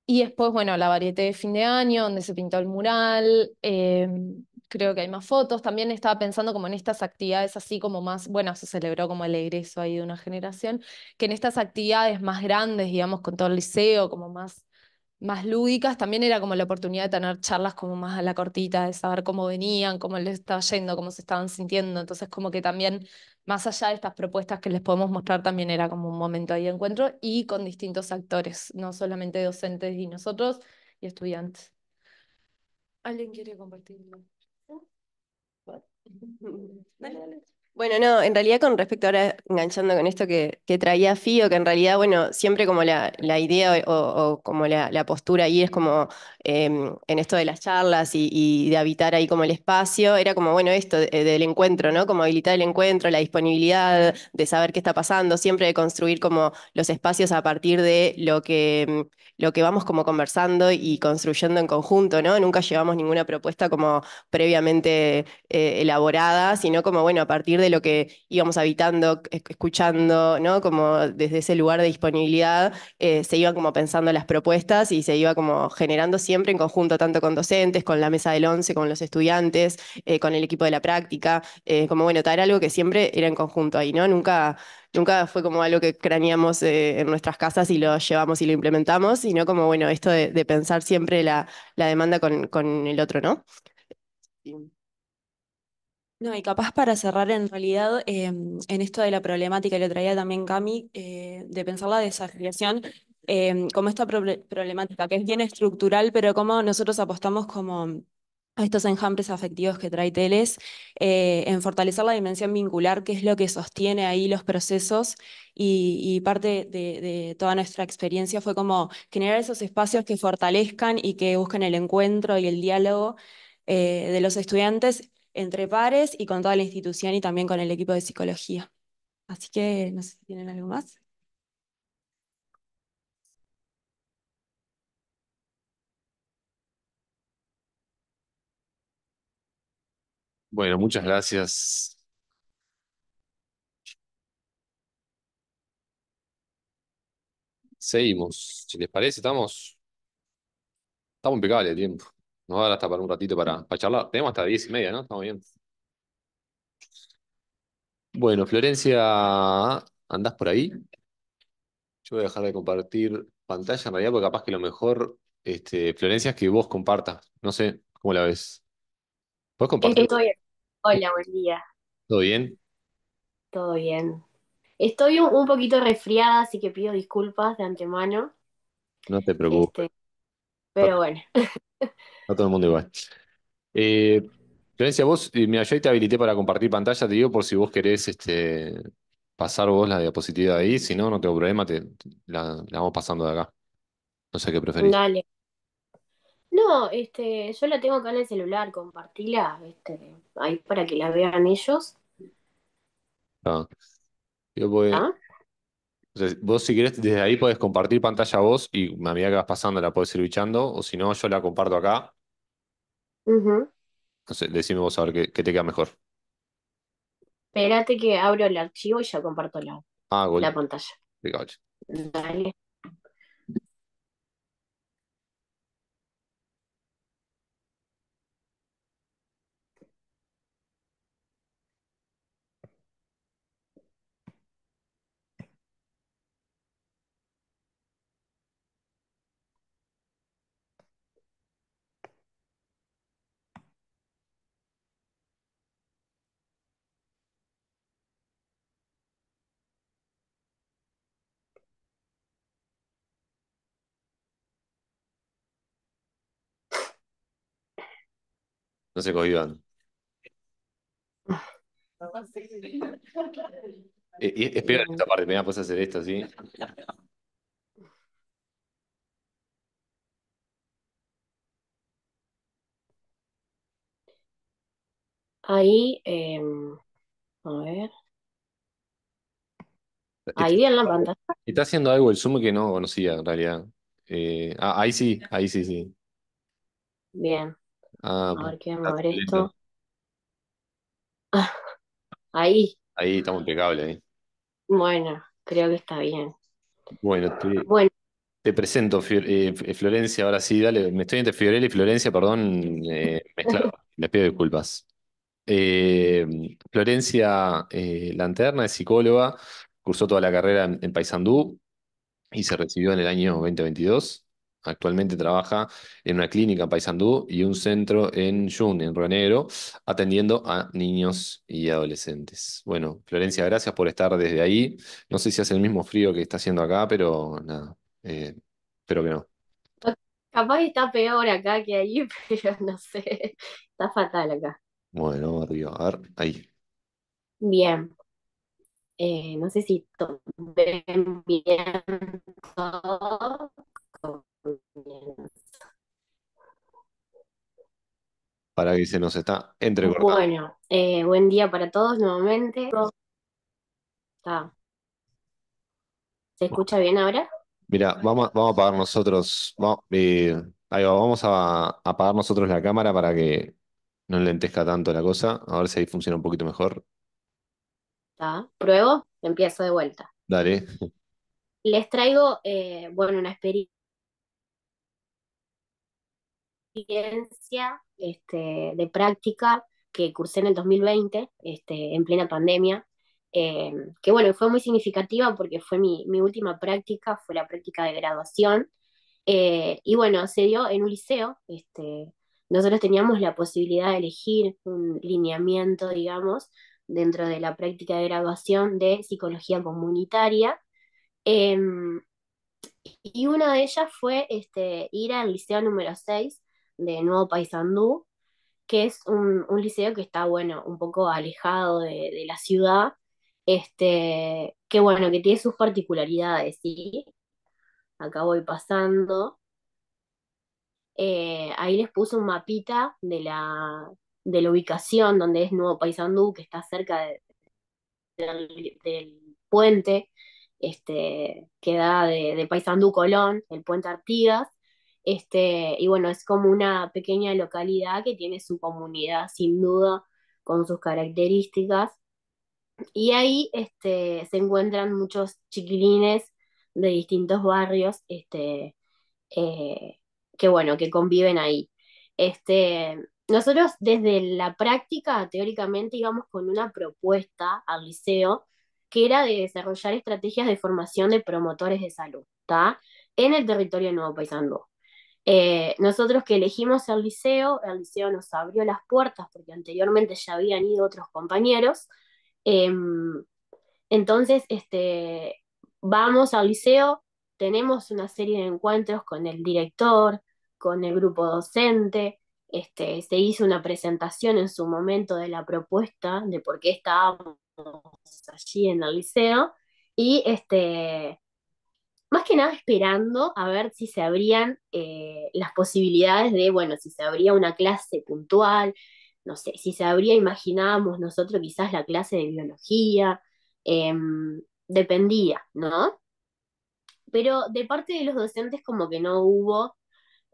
Y después, bueno, la variete de fin de año, donde se pintó el mural. Eh, creo que hay más fotos. También estaba pensando como en estas actividades así como más, bueno, se celebró como el egreso ahí de una generación, que en estas actividades más grandes, digamos, con todo el liceo, como más, más lúdicas, también era como la oportunidad de tener charlas como más a la cortita, de saber cómo venían, cómo les estaba yendo, cómo se estaban sintiendo. Entonces como que también, más allá de estas propuestas que les podemos mostrar, también era como un momento ahí de encuentro y con distintos actores, no solamente docentes y nosotros y estudiantes. ¿Alguien quiere compartirlo? Dale, dale. Bueno, no, en realidad con respecto ahora, enganchando con esto que, que traía Fío, que en realidad, bueno, siempre como la, idea o, como la, postura ahí es como em, en esto de las charlas y, de habitar ahí como el espacio, era como, bueno, esto eh, del encuentro, ¿no? Como habilitar el encuentro, la disponibilidad de saber qué está pasando, siempre de construir como los espacios a partir de lo que, em, lo que vamos como conversando y construyendo en conjunto, ¿no? Nunca llevamos ninguna propuesta como previamente eh, elaborada, sino como, bueno, a partir de lo que íbamos habitando, escuchando, ¿no? Como desde ese lugar de disponibilidad eh, se iban como pensando las propuestas y se iba como generando siempre en conjunto, tanto con docentes, con la mesa del 11, con los estudiantes, eh, con el equipo de la práctica, eh, como bueno, tal algo que siempre era en conjunto ahí, ¿no? Nunca, nunca fue como algo que craneamos en nuestras casas y lo llevamos y lo implementamos, sino como, bueno, esto de, pensar siempre la, demanda con, con, el otro, ¿no? Sí. No, y capaz para cerrar en realidad em, en esto de la problemática y lo traía también Cami, eh, de pensar la desafiliación em, como esta problemática que es bien estructural, pero como nosotros apostamos como a estos enjambres afectivos que trae Teles, eh, en fortalecer la dimensión vincular, que es lo que sostiene ahí los procesos, y, parte de, toda nuestra experiencia fue como generar esos espacios que fortalezcan y que busquen el encuentro y el diálogo eh, de los estudiantes entre pares y con toda la institución y también con el equipo de psicología. Así que no sé si tienen algo más. Bueno, muchas gracias. Seguimos, si les parece, estamos, estamos impecables de tiempo. Nos va a dar hasta para un ratito para, para charlar. Tenemos hasta diez y media, ¿no? Estamos bien. Bueno, Florencia, ¿andás por ahí? Yo voy a dejar de compartir pantalla en realidad, porque capaz que lo mejor, este, Florencia, es que vos compartas. No sé, ¿cómo la ves? ¿Puedes compartir? Hola, buen día. ¿Todo bien? Todo bien. Estoy un, poquito resfriada, así que pido disculpas de antemano. No te preocupes. Este, pero ah. bueno. No todo el mundo igual. Eh, vos, eh, mira, yo ahí te habilité para compartir pantalla, te digo por si vos querés este, pasar vos la diapositiva ahí, si no, no tengo problema, te, la, vamos pasando de acá. No sé qué preferís. Dale. No, este, yo la tengo acá en el celular, compartila, este, ahí para que la vean ellos. Ah. Yo voy, ¿Ah? vos si querés, desde ahí podés compartir pantalla vos y a medida que vas pasando la podés ir bichando, o si no, yo la comparto acá. entonces decime vos a ver qué, te queda mejor. Espérate que abro el archivo y ya comparto la, ah, la pantalla. Dale. No se cohiban. espera en esta parte, me da a hacer esto ¿sí? Ahí, em, a ver. Ahí en la pantalla. Está haciendo algo el Zoom que no conocía en realidad. Eh, ah, ahí sí, ahí sí, sí. Bien. Ah, A pues, ver qué esto. Ah, ahí. Ahí estamos impecables Bueno, creo que está bien. Bueno, te, Bueno, te presento eh, eh, Florencia, ahora sí, dale, me estoy entre Fiorella y Florencia, perdón, eh, les pido disculpas. Eh, Florencia Lanterna es psicóloga, cursó toda la carrera en, en Paysandú y se recibió en el año 2022. Actualmente trabaja en una clínica en Paysandú y un centro en Yun, en Río Negro, atendiendo a niños y adolescentes. Bueno, Florencia, gracias por estar desde ahí. No sé si hace el mismo frío que está haciendo acá, pero nada, eh, espero que no. Capaz está peor acá que ahí pero no sé, está fatal acá. Bueno, arriba, a ver, ahí. Bien. Eh, no sé si ven bien para que se nos está entre Bueno, eh, buen día para todos nuevamente. ¿Se escucha bien ahora? Mira, vamos, vamos a apagar nosotros, vamos, eh, vamos a, apagar nosotros la cámara para que no lentezca tanto la cosa. A ver si ahí funciona un poquito mejor. ¿Está? ¿Pruebo? Empiezo de vuelta. Dale. Les traigo, eh, bueno, una experiencia este, de práctica que cursé en el 2020, este, en plena pandemia, eh, que bueno, fue muy significativa porque fue mi, última práctica, fue la práctica de graduación, eh, y bueno, se dio en un liceo, este, nosotros teníamos la posibilidad de elegir un lineamiento, digamos, dentro de la práctica de graduación de psicología comunitaria. Em, y una de ellas fue este, ir al liceo número 6, de Nuevo Paysandú, que es un, liceo que está, bueno, un poco alejado de, la ciudad, este, que bueno, que tiene sus particularidades, ¿sí? Acá voy pasando. Eh, ahí les puse un mapita de la, de la ubicación donde es Nuevo Paysandú, que está cerca del, puente este, que da de, de Paysandú Colón, el puente Artigas, este, y bueno, es como una pequeña localidad que tiene su comunidad, sin duda, con sus características. Y ahí este, se encuentran muchos chiquilines de distintos barrios este, eh, que, bueno, que conviven ahí. Este, nosotros desde la práctica, teóricamente, íbamos con una propuesta al liceo que era de desarrollar estrategias de formación de promotores de salud, En el territorio de Nuevo Paisandú. Eh, nosotros que elegimos el liceo, el liceo nos abrió las puertas porque anteriormente ya habían ido otros compañeros. Em, entonces, este, vamos al liceo, tenemos una serie de encuentros con el director, con el grupo docente, este, se hizo una presentación en su momento de la propuesta de por qué estábamos allí en el liceo y este, más que nada esperando a ver si se abrían eh, las posibilidades de, bueno, si se abría una clase puntual, no sé, si se abría, imaginábamos nosotros quizás la clase de biología, em, dependía, ¿no? Pero de parte de los docentes como que no hubo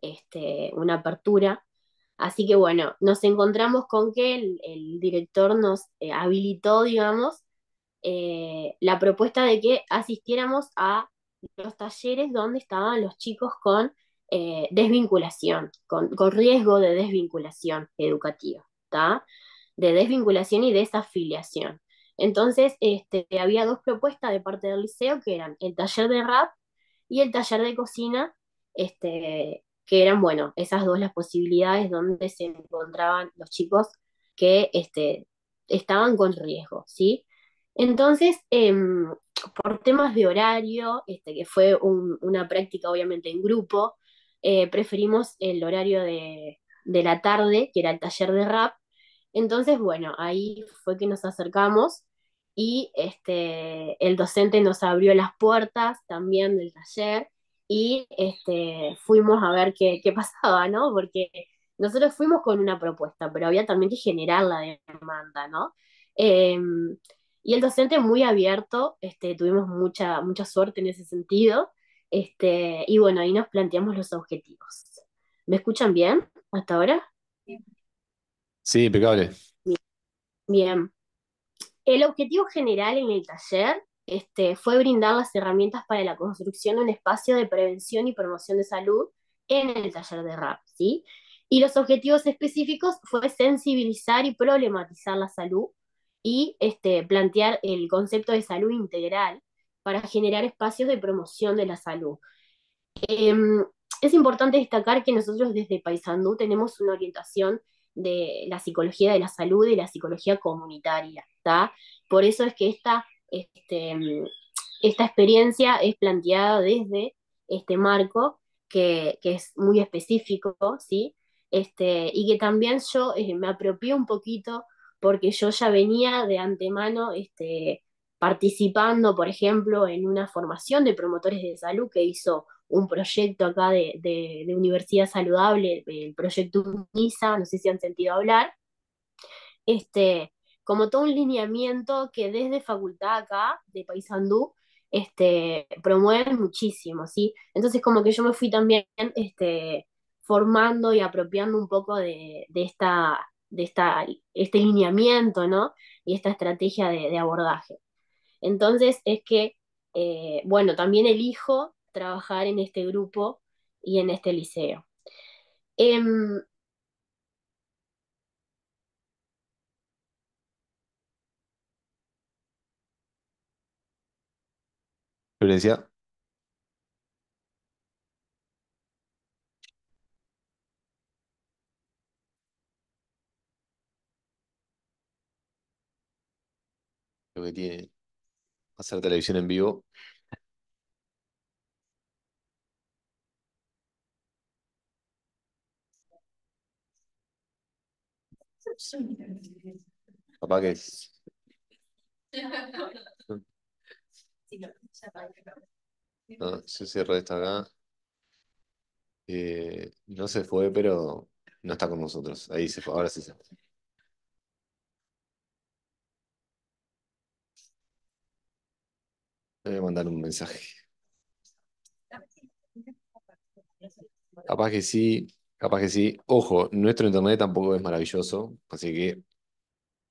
este, una apertura. Así que bueno, nos encontramos con que el, director nos eh, habilitó, digamos, eh, la propuesta de que asistiéramos a los talleres donde estaban los chicos con eh, desvinculación, con, riesgo de desvinculación educativa, de desvinculación y desafiliación. Entonces, este, había dos propuestas de parte del liceo que eran el taller de rap y el taller de cocina, este, que eran, bueno, esas dos las posibilidades donde se encontraban los chicos que este, estaban con riesgo, ¿sí? Entonces, em, por temas de horario, este, que fue una práctica obviamente en grupo, eh, preferimos el horario de, la tarde, que era el taller de rap. Entonces, bueno, ahí fue que nos acercamos y este, el docente nos abrió las puertas también del taller y este, fuimos a ver qué, pasaba, ¿no? Porque nosotros fuimos con una propuesta, pero había también que generar la demanda, ¿no? Em, y el docente muy abierto, este, tuvimos mucha, mucha suerte en ese sentido. Este, y bueno, ahí nos planteamos los objetivos. ¿Me escuchan bien hasta ahora? Sí, impecable. Bien. El objetivo general en el taller este, fue brindar las herramientas para la construcción de un espacio de prevención y promoción de salud en el taller de RAP, ¿sí? Y los objetivos específicos fue sensibilizar y problematizar la salud y este, plantear el concepto de salud integral para generar espacios de promoción de la salud. Em, es importante destacar que nosotros desde Paisandú tenemos una orientación de la psicología de la salud y la psicología comunitaria, Por eso es que esta, este, em, esta experiencia es planteada desde este marco que, es muy específico, ¿sí? Este, y que también yo eh, me apropié un poquito porque yo ya venía de antemano este, participando, por ejemplo, en una formación de promotores de salud que hizo un proyecto acá de, Universidad Saludable, el proyecto UNISA, no sé si han sentido hablar, este, como todo un lineamiento que desde facultad acá, de Paisandú, este, promueven muchísimo, ¿sí? Entonces como que yo me fui también este, formando y apropiando un poco de esta de esta, este lineamiento, ¿no? Y esta estrategia de, abordaje. Entonces es que, eh, bueno, también elijo trabajar en este grupo y en este liceo. Em, lo que tiene hacer televisión en vivo. Papá que es. yo cierro esta acá. Eh, no se fue, pero no está con nosotros. Ahí se fue, ahora sí se fue. Le voy a mandar un mensaje. Capaz que sí, capaz que sí. Ojo, nuestro internet tampoco es maravilloso, así que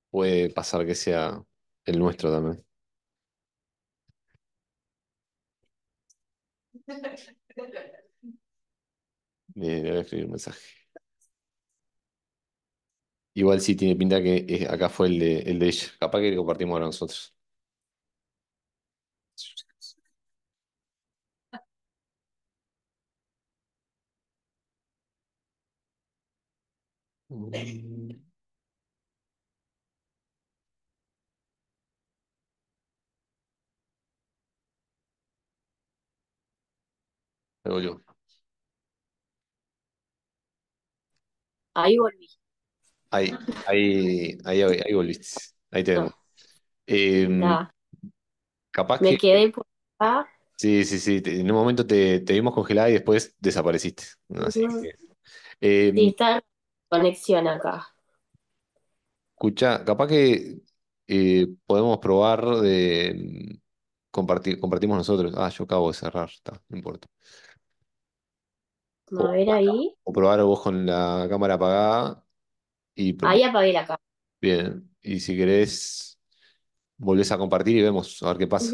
puede pasar que sea el nuestro también. Bien, le voy a escribir un mensaje. Igual sí tiene pinta que acá fue el de, el de ella. Capaz que lo compartimos ahora nosotros. Mm. yo. Ahí volví. Ahí, ahí, ahí, ahí volviste. Ahí te veo em, Me quedé por acá. Sí, sí, sí. en un momento te, te vimos congelada y después desapareciste. Así conexión acá. Escucha, capaz que eh, podemos probar de mm, compartir, compartimos nosotros. Ah, yo acabo de cerrar, está, no importa. A ver ahí. o probar vos con la cámara apagada Ahí apagué la cámara. bien. Y si querés, volvés a compartir y vemos a ver qué pasa.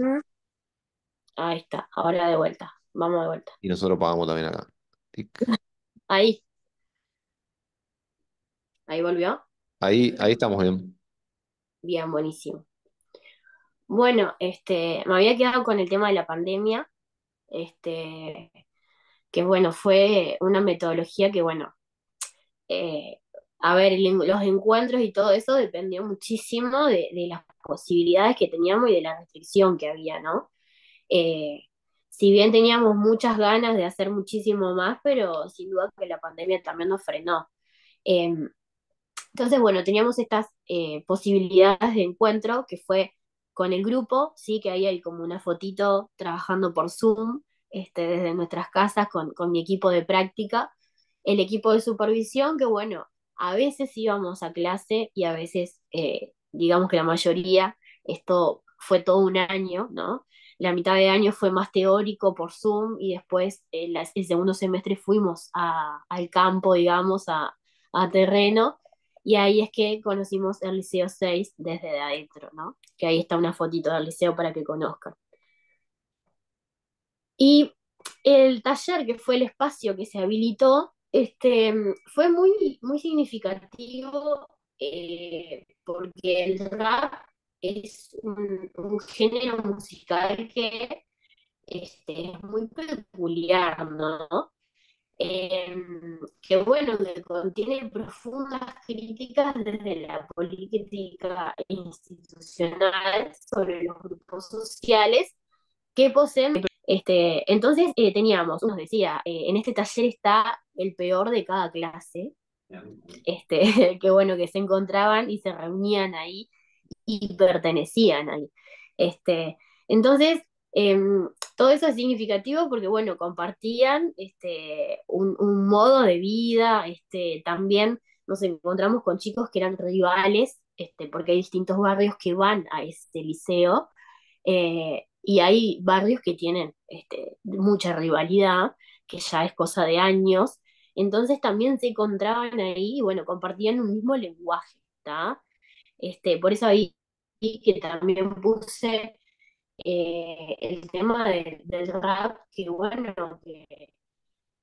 Ahí está, ahora de vuelta. Vamos de vuelta. Y nosotros pagamos también acá. Ahí Ahí. ¿Ahí volvió? Ahí, ahí estamos bien. Bien, buenísimo. Bueno, este, me había quedado con el tema de la pandemia, este, que bueno, fue una metodología que bueno, eh, a ver, los encuentros y todo eso dependió muchísimo de, las posibilidades que teníamos y de la restricción que había, ¿no? Eh, si bien teníamos muchas ganas de hacer muchísimo más, pero sin duda que la pandemia también nos frenó. Em, entonces, bueno, teníamos estas eh, posibilidades de encuentro que fue con el grupo, sí, que ahí hay como una fotito trabajando por Zoom, este, desde nuestras casas con, mi equipo de práctica, el equipo de supervisión, que bueno, a veces íbamos a clase y a veces, eh, digamos que la mayoría, esto fue todo un año, ¿no? La mitad de año fue más teórico por Zoom y después eh, el, segundo semestre fuimos al campo, digamos, a terreno y ahí es que conocimos el Liceo 6 desde adentro, ¿no? Que ahí está una fotito del liceo para que conozcan. Y el taller, que fue el espacio que se habilitó, este, fue muy, muy significativo eh, porque el rap es un, género musical que este, es muy peculiar, ¿no? Em, que bueno, que contiene profundas críticas desde la política institucional sobre los grupos sociales que poseen. Este, entonces eh, teníamos, nos decía, eh, en este taller está el peor de cada clase, este, que bueno, que se encontraban y se reunían ahí y pertenecían ahí. Este, entonces, Em, todo eso es significativo porque, bueno, compartían este, un, modo de vida, este, también nos encontramos con chicos que eran rivales, este, porque hay distintos barrios que van a este liceo, eh, y hay barrios que tienen este, mucha rivalidad, que ya es cosa de años, entonces también se encontraban ahí, y, bueno, compartían un mismo lenguaje, ¿está? Este, por eso ahí que también puse eh, el tema del rap, que bueno, eh,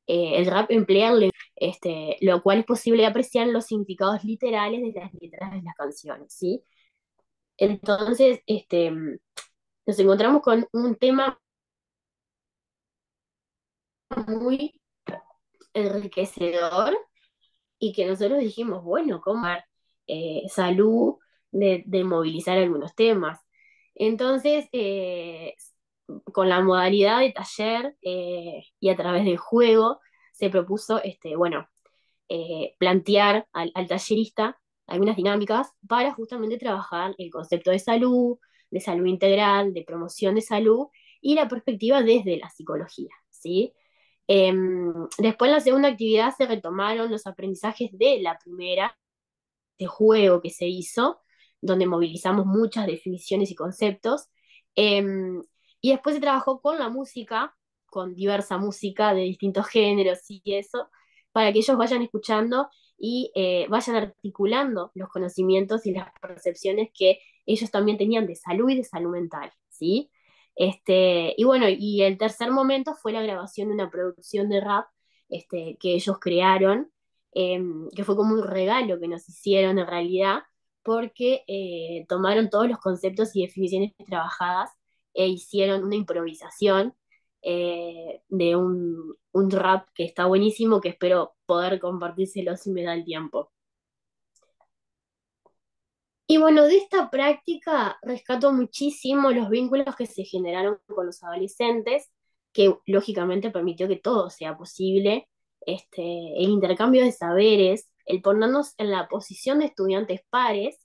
el rap emplearle este, lo cual es posible apreciar los significados literales de las letras de las canciones, ¿sí? Entonces, este, nos encontramos con un tema muy enriquecedor y que nosotros dijimos, bueno, como eh, salud de, de movilizar algunos temas. Entonces, eh, con la modalidad de taller eh, y a través del juego, se propuso, este, eh, plantear al, tallerista algunas dinámicas para justamente trabajar el concepto de salud, de salud integral, de promoción de salud y la perspectiva desde la psicología, ¿sí? Em, después, en la segunda actividad se retomaron los aprendizajes de la primera, de juego que se hizo, donde movilizamos muchas definiciones y conceptos. Em, y después se trabajó con la música, con diversa música de distintos géneros y eso, para que ellos vayan escuchando y eh, vayan articulando los conocimientos y las percepciones que ellos también tenían de salud y de salud mental, este, y bueno, y el tercer momento fue la grabación de una producción de rap este, que ellos crearon, em, que fue como un regalo que nos hicieron en realidad, porque eh, tomaron todos los conceptos y definiciones trabajadas e hicieron una improvisación eh, de un, rap que está buenísimo, que espero poder compartírselo si me da el tiempo. Y bueno, de esta práctica rescato muchísimo los vínculos que se generaron con los adolescentes, que lógicamente permitió que todo sea posible, este, el intercambio de saberes, el ponernos en la posición de estudiantes pares,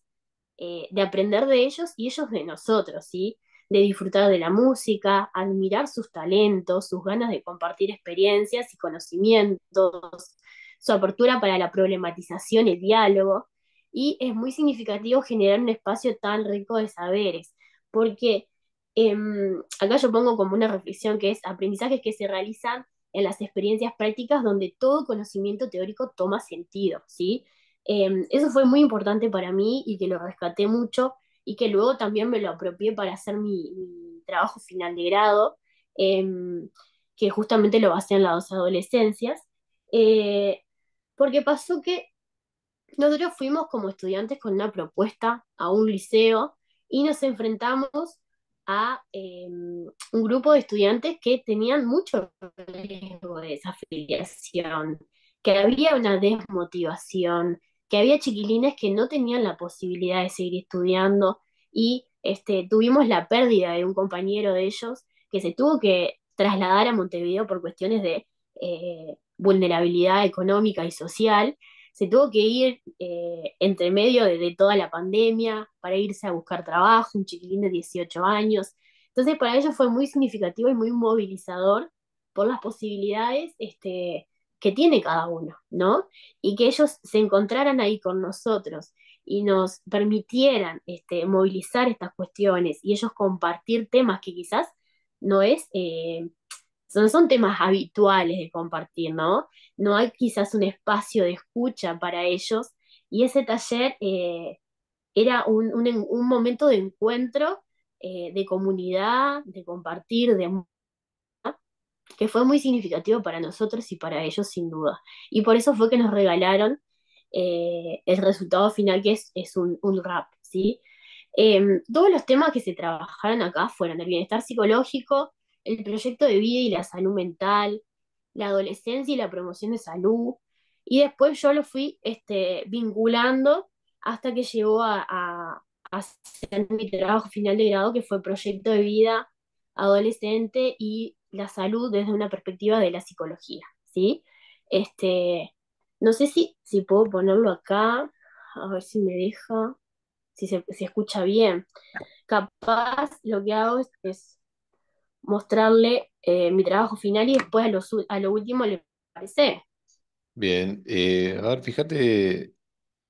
eh, de aprender de ellos y ellos de nosotros, ¿sí? de disfrutar de la música, admirar sus talentos, sus ganas de compartir experiencias y conocimientos, su apertura para la problematización el diálogo. Y es muy significativo generar un espacio tan rico de saberes, porque em, acá yo pongo como una reflexión que es aprendizajes que se realizan en las experiencias prácticas donde todo conocimiento teórico toma sentido, ¿sí? Em, eso fue muy importante para mí y que lo rescaté mucho y que luego también me lo apropié para hacer mi, trabajo final de grado, em, que justamente lo basé en las adolescencias, eh, porque pasó que nosotros fuimos como estudiantes con una propuesta a un liceo y nos enfrentamos a em, un grupo de estudiantes que tenían mucho riesgo de desafiliación, que había una desmotivación, que había chiquilines que no tenían la posibilidad de seguir estudiando y este, tuvimos la pérdida de un compañero de ellos que se tuvo que trasladar a Montevideo por cuestiones de eh, vulnerabilidad económica y social se tuvo que ir eh, entre medio de, toda la pandemia para irse a buscar trabajo, un chiquilín de 18 años. Entonces para ellos fue muy significativo y muy movilizador por las posibilidades este, que tiene cada uno, ¿no? Y que ellos se encontraran ahí con nosotros y nos permitieran este, movilizar estas cuestiones y ellos compartir temas que quizás no es... Eh, son, son temas habituales de compartir, ¿no? No hay quizás un espacio de escucha para ellos y ese taller eh, era un, momento de encuentro, eh, de comunidad, de compartir, de que fue muy significativo para nosotros y para ellos sin duda. Y por eso fue que nos regalaron eh, el resultado final que es, un, rap, ¿sí? Em, todos los temas que se trabajaron acá fueron el bienestar psicológico, el proyecto de vida y la salud mental, la adolescencia y la promoción de salud. Y después yo lo fui este, vinculando hasta que llegó a, hacer mi trabajo final de grado, que fue proyecto de vida adolescente y la salud desde una perspectiva de la psicología, ¿sí? Este, no sé si, si puedo ponerlo acá, a ver si me deja, si se escucha bien. Capaz lo que hago es mostrarle eh, mi trabajo final y después a lo, último le parece. Bien, eh, a ver, fíjate,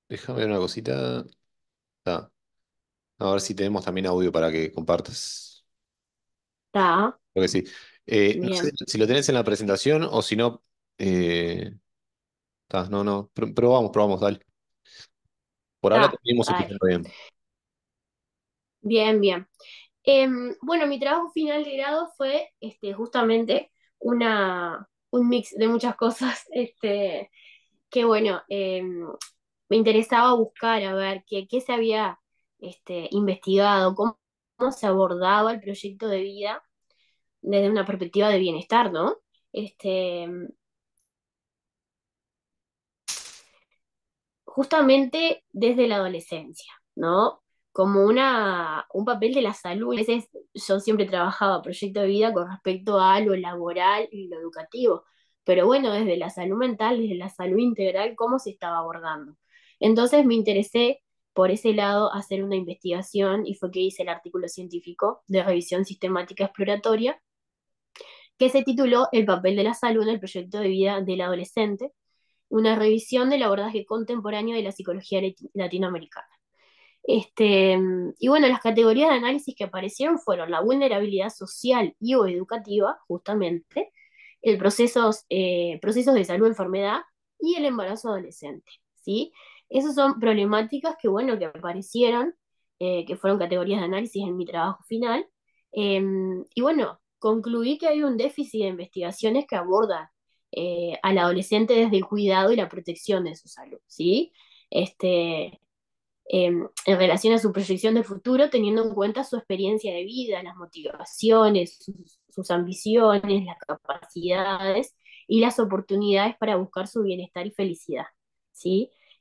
déjame ver una cosita. a ver si tenemos también audio para que compartas. Está. sí. Eh, si lo tenés en la presentación o si no. Está, no, no. probamos, probamos, dale. Por ahora tenemos bien. Bien, bien. Em, bueno, mi trabajo final de grado fue este, justamente una, un mix de muchas cosas, este, que bueno, em, me interesaba buscar a ver qué, se había este, investigado, cómo, se abordaba el proyecto de vida desde una perspectiva de bienestar, ¿no? Em, justamente desde la adolescencia, ¿no? como un papel de la salud. yo siempre trabajaba proyecto de vida con respecto a lo laboral y lo educativo, pero bueno, desde la salud mental, desde la salud integral, ¿cómo se estaba abordando? Entonces me interesé por ese lado hacer una investigación y fue que hice el artículo científico de revisión sistemática exploratoria que se tituló El papel de la salud en el proyecto de vida del adolescente, una revisión del abordaje contemporáneo de la psicología latinoamericana. Este, mm, y bueno, las categorías de análisis que aparecieron fueron la vulnerabilidad social y o educativa, justamente, el proceso eh, procesos de salud, enfermedad y el embarazo adolescente, ¿sí? Esas son problemáticas que, bueno, que aparecieron, eh, que fueron categorías de análisis en mi trabajo final. Em, y bueno, concluí que hay un déficit de investigaciones que aborda eh, al adolescente desde el cuidado y la protección de su salud, ¿sí? Este, Em, en relación a su proyección de futuro, teniendo en cuenta su experiencia de vida, las motivaciones, sus, ambiciones, las capacidades y las oportunidades para buscar su bienestar y felicidad.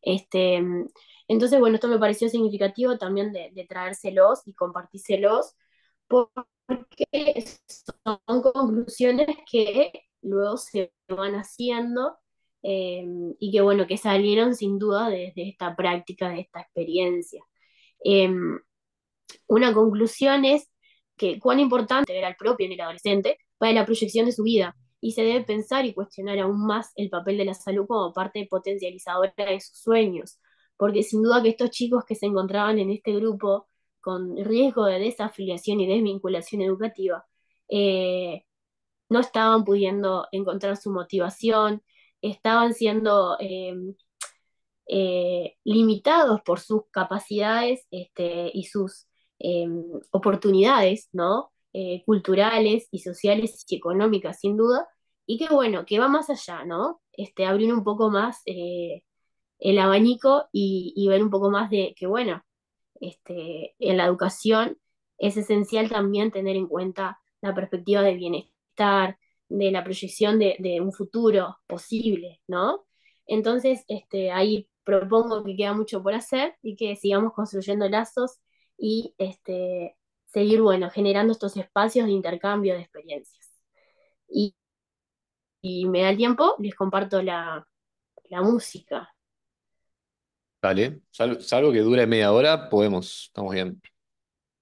Este, em, entonces, bueno, esto me pareció significativo también de, de traérselos y compartírselos, porque son conclusiones que luego se van haciendo Em, y que bueno, que salieron sin duda desde esta práctica, de esta experiencia. Em, una conclusión es que cuán importante era el propio en el adolescente para la proyección de su vida y se debe pensar y cuestionar aún más el papel de la salud como parte potencializadora de sus sueños, porque sin duda que estos chicos que se encontraban en este grupo con riesgo de desafiliación y desvinculación educativa, eh, no estaban pudiendo encontrar su motivación, estaban siendo em, eh, limitados por sus capacidades este, y sus em, oportunidades ¿no? Eh, culturales y sociales y económicas, sin duda, y que bueno, que va más allá, ¿no? Este, abrir un poco más eh, el abanico y, ver un poco más de que bueno, este, en la educación es esencial también tener en cuenta la perspectiva de bienestar, de la proyección de, un futuro posible, ¿no? Entonces, este, ahí propongo que queda mucho por hacer y que sigamos construyendo lazos y este, seguir, bueno, generando estos espacios de intercambio de experiencias. Y, y me da el tiempo, les comparto la, música. Vale salvo, que dure media hora, podemos, estamos bien.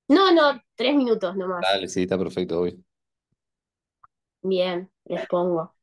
No, no, tres minutos nomás. Dale, sí, está perfecto, hoy bien, les pongo.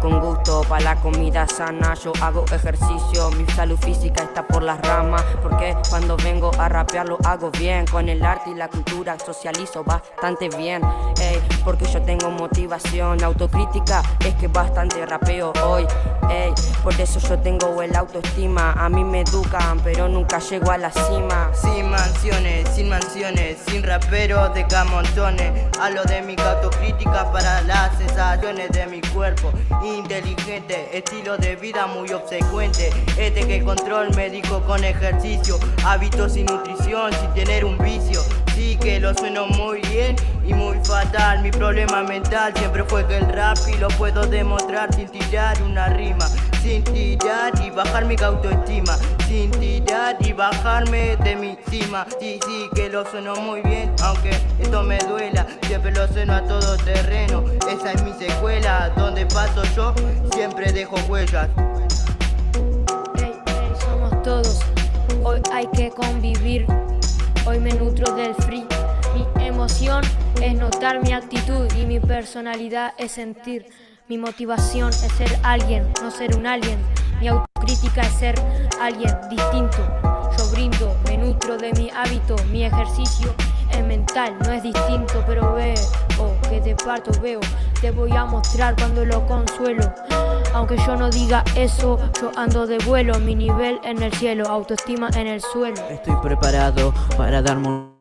con gusto. Para la comida sana yo hago ejercicio. Mi salud física está por las ramas. Porque cuando vengo a rapear lo hago bien. Con el arte y la cultura socializo bastante bien. porque yo tengo motivación. Autocrítica es que bastante rapeo hoy. Ey, por eso yo tengo el autoestima. A mí me educan, pero nunca llego a la cima. Cima sin mansiones, sin raperos de camontones. A lo de mi autocrítica para las sensaciones de mi cuerpo. Inteligente, estilo de vida muy obsecuente. Este que control médico con ejercicio, hábitos sin nutrición, sin tener un vicio. Sí que lo sueno muy bien y muy fatal. Mi problema mental siempre fue que el rap y lo puedo demostrar sin tirar una rima, sin tirar y bajar mi autoestima, sin tirar y bajarme de mi cima. Sí, sí, que lo sueno muy bien, aunque esto me duela, siempre lo sueno a todo terreno. Esa es mi secuela, donde paso yo siempre dejo huellas. Hey, hey, somos todos, hoy hay que convivir hoy me nutro del free. Mi emoción es notar mi actitud y mi personalidad es sentir. Mi motivación es ser alguien, no ser un alien. Mi autocrítica es ser alguien distinto. Yo brindo, me nutro de mi hábito, mi ejercicio es mental, no es distinto, pero veo que de parto, veo, te voy a mostrar cuando lo consuelo. Aunque yo no diga eso, yo ando de vuelo, mi nivel en el cielo, autoestima en el suelo. Estoy preparado para darme un...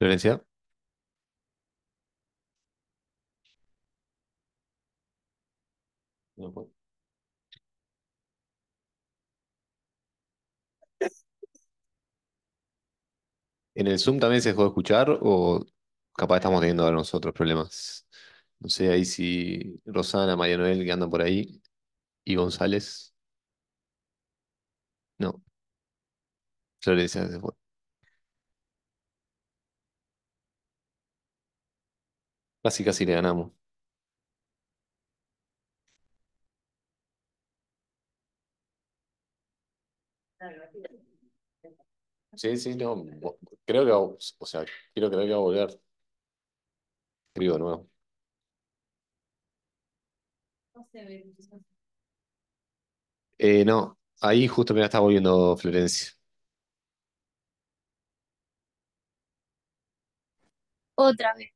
Florencia. ¿En el Zoom también se dejó de escuchar o capaz estamos teniendo ahora nosotros problemas? No sé, ahí si Rosana, María Noel que andan por ahí y González. No. Florencia se fue. Casi casi le ganamos. Sí, sí, no. Creo que, o sea, quiero creer que va a volver. Escribo de nuevo. Eh, no, ahí justo me la está volviendo Florencia. Otra vez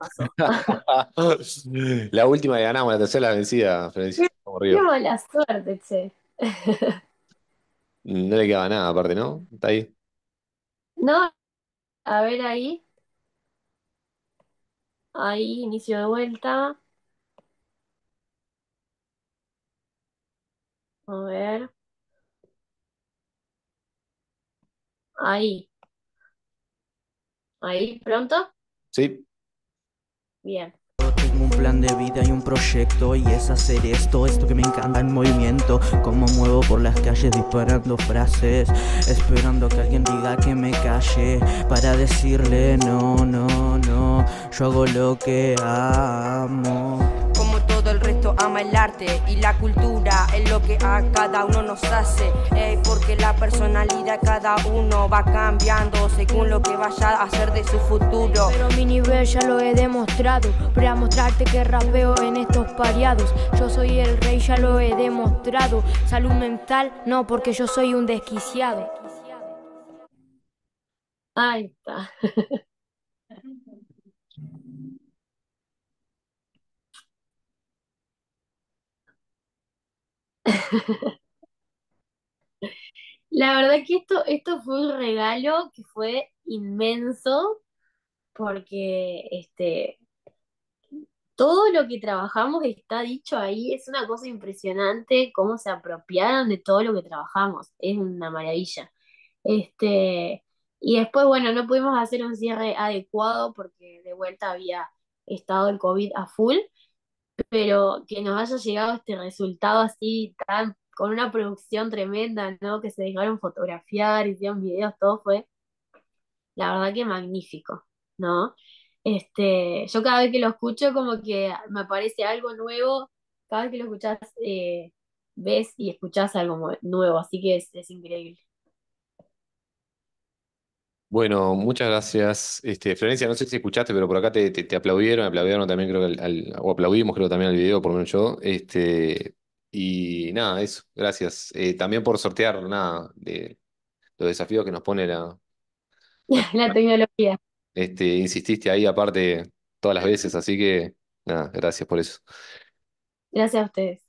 La última que ganamos, la tercera vencida, Florencia. Qué, mm, mala suerte, che. Mm, no le quedaba nada aparte, ¿no? Está ahí. No, a ver ahí. Ahí, inicio de vuelta. A ver. Ahí. Ahí, pronto. Sí. Bien. Tengo un plan de vida y un proyecto y es hacer esto, esto que me encanta en movimiento. Como muevo por las calles disparando frases, esperando que alguien diga que me calle para decirle no, no, no. Yo hago lo que amo el arte y la cultura es lo que a cada uno nos hace. porque la personalidad cada uno va cambiando según lo que vaya a hacer de su futuro. Pero mi nivel ya lo he demostrado. Para mostrarte que rapeo en estos pareados. Yo soy el rey, ya lo he demostrado. Salud mental, no, porque yo soy un desquiciado. Ahí está. La verdad que esto, fue un regalo que fue inmenso porque este, todo lo que trabajamos está dicho ahí. Es una cosa impresionante cómo se apropiaron de todo lo que trabajamos. Es una maravilla. Este, y después, bueno, no pudimos hacer un cierre adecuado porque de vuelta había estado el COVID a full pero que nos haya llegado este resultado así, tan, con una producción tremenda, ¿no? Que se dejaron fotografiar, y hicieron videos, todo fue, la verdad que magnífico, ¿no? Este, yo cada vez que lo escucho como que me aparece algo nuevo, cada vez que lo escuchas eh, ves y escuchas algo nuevo, así que es increíble. Bueno, muchas gracias. Este, Florencia, no sé si escuchaste, pero por acá te, aplaudieron, aplaudieron también, creo que o aplaudimos, creo también al video, por lo menos yo. Este, y nada, eso, gracias. Eh, también por sortear, nada, de los desafíos que nos pone la, la tecnología. Este, insististe ahí aparte todas las veces, así que nada, gracias por eso. Gracias a ustedes.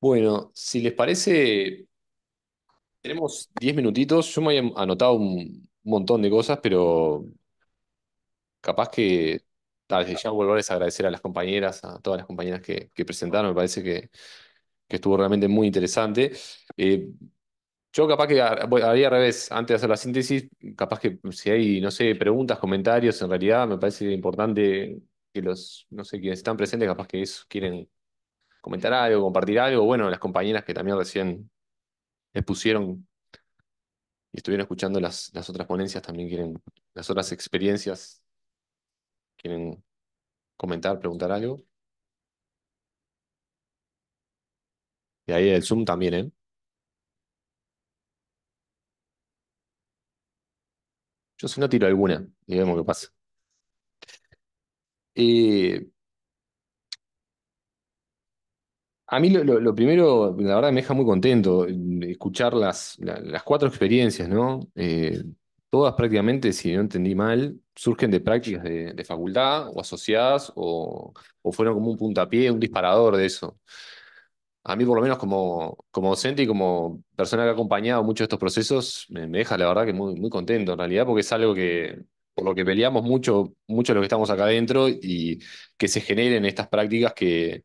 Bueno, si les parece, tenemos 10 minutitos. Yo me había anotado un, un montón de cosas, pero capaz que tal ah, vez ya volverles a agradecer a las compañeras, a todas las compañeras que, presentaron, me parece que, estuvo realmente muy interesante. Eh, yo capaz que ah, haría al revés, antes de hacer la síntesis, capaz que si hay, no sé, preguntas, comentarios, en realidad me parece importante que los, no sé, quienes están presentes, capaz que quieren comentar algo, compartir algo. Bueno, las compañeras que también recién expusieron y estuvieron escuchando las, las otras ponencias, también quieren, las otras experiencias, quieren comentar, preguntar algo. Y ahí el Zoom también, ¿eh? Yo si no tiro alguna y vemos qué pasa. Eh, A mí lo, primero, la verdad, me deja muy contento mm, escuchar las, las cuatro experiencias, ¿no? Eh, todas prácticamente, si no entendí mal, surgen de prácticas de, facultad o asociadas o, fueron como un puntapié, un disparador de eso. A mí, por lo menos, como, como docente y como persona que ha acompañado muchos de estos procesos, me, deja, la verdad, que muy, contento en realidad, porque es algo que, por lo que peleamos mucho, mucho los que estamos acá adentro y que se generen estas prácticas que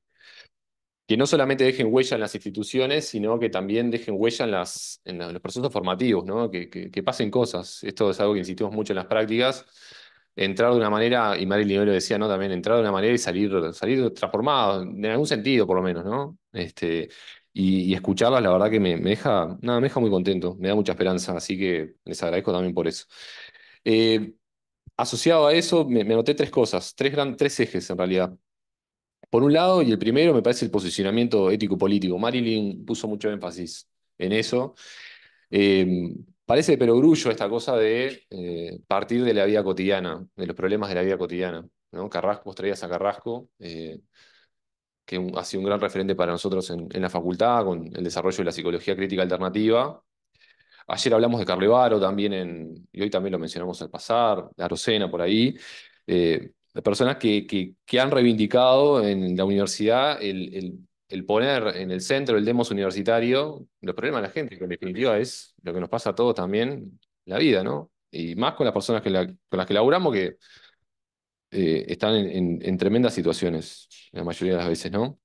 que no solamente dejen huella en las instituciones, sino que también dejen huella en, los procesos formativos, ¿no? que, pasen cosas. Esto es algo que insistimos mucho en las prácticas. Entrar de una manera, y Marilyn lo decía, ¿no? También entrar de una manera y salir, salir transformado, en algún sentido por lo menos, ¿no? Este, y, escucharlas, la verdad que me, deja, nada, me deja muy contento, me da mucha esperanza, así que les agradezco también por eso. Eh, asociado a eso, me, noté tres cosas, tres, tres ejes en realidad. Por un lado, y el primero me parece el posicionamiento ético-político. Marilyn puso mucho énfasis en eso. Em, parece de perogrullo esta cosa de eh, partir de la vida cotidiana, de los problemas de la vida cotidiana. Carrasco, vos traías a Carrasco, eh, que ha sido un gran referente para nosotros en, la facultad, con el desarrollo de la psicología crítica alternativa. Ayer hablamos de Carlevaro también, en, y hoy también lo mencionamos al pasar, de Arocena por ahí. Eh, de personas que, que, han reivindicado en la universidad el, el, poner en el centro el demos universitario los problemas de la gente, que en definitiva es lo que nos pasa a todos también la vida, ¿no? Y más con las personas que con las que laburamos que eh, están en, tremendas situaciones, la mayoría de las veces, ¿no?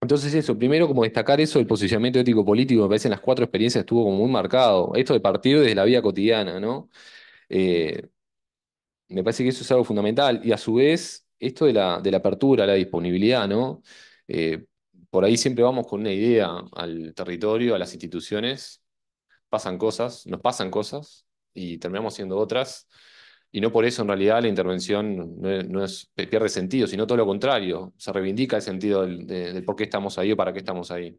Entonces eso, primero como destacar eso, el posicionamiento ético-político, me parece en las cuatro experiencias estuvo como muy marcado, esto de partir desde la vida cotidiana, ¿no? Eh, me parece que eso es algo fundamental. Y a su vez, esto de la, de la apertura, la disponibilidad, ¿no? Eh, por ahí siempre vamos con una idea al territorio, a las instituciones, pasan cosas, nos pasan cosas y terminamos siendo otras. Y no por eso en realidad la intervención no, es, pierde sentido, sino todo lo contrario, se reivindica el sentido del, por qué estamos ahí o para qué estamos ahí.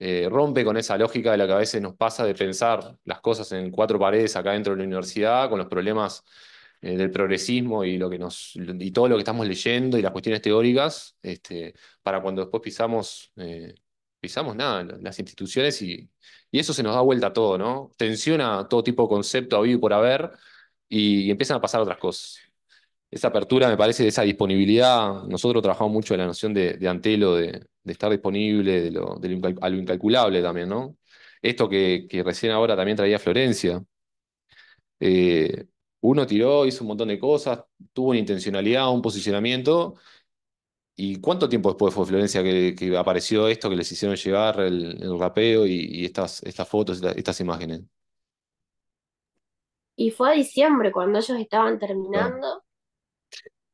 Eh, rompe con esa lógica de la que a veces nos pasa de pensar las cosas en cuatro paredes acá dentro de la universidad, con los problemas eh, del progresismo y, lo que nos, todo lo que estamos leyendo y las cuestiones teóricas, este, para cuando después pisamos, eh, pisamos nada, las instituciones y, eso se nos da vuelta a todo, ¿no? Tensiona todo tipo de concepto habido y por haber y, empiezan a pasar otras cosas esa apertura, me parece, de esa disponibilidad. Nosotros trabajamos mucho en la noción de, Antelo, de, estar disponible, de lo, incalculable también, ¿no? Esto que, recién ahora también traía Florencia. Eh, uno tiró, hizo un montón de cosas, tuvo una intencionalidad, un posicionamiento. ¿Y cuánto tiempo después fue Florencia que, apareció esto, que les hicieron llegar el, rapeo y, estas, fotos, estas imágenes? Y fue a diciembre cuando ellos estaban terminando.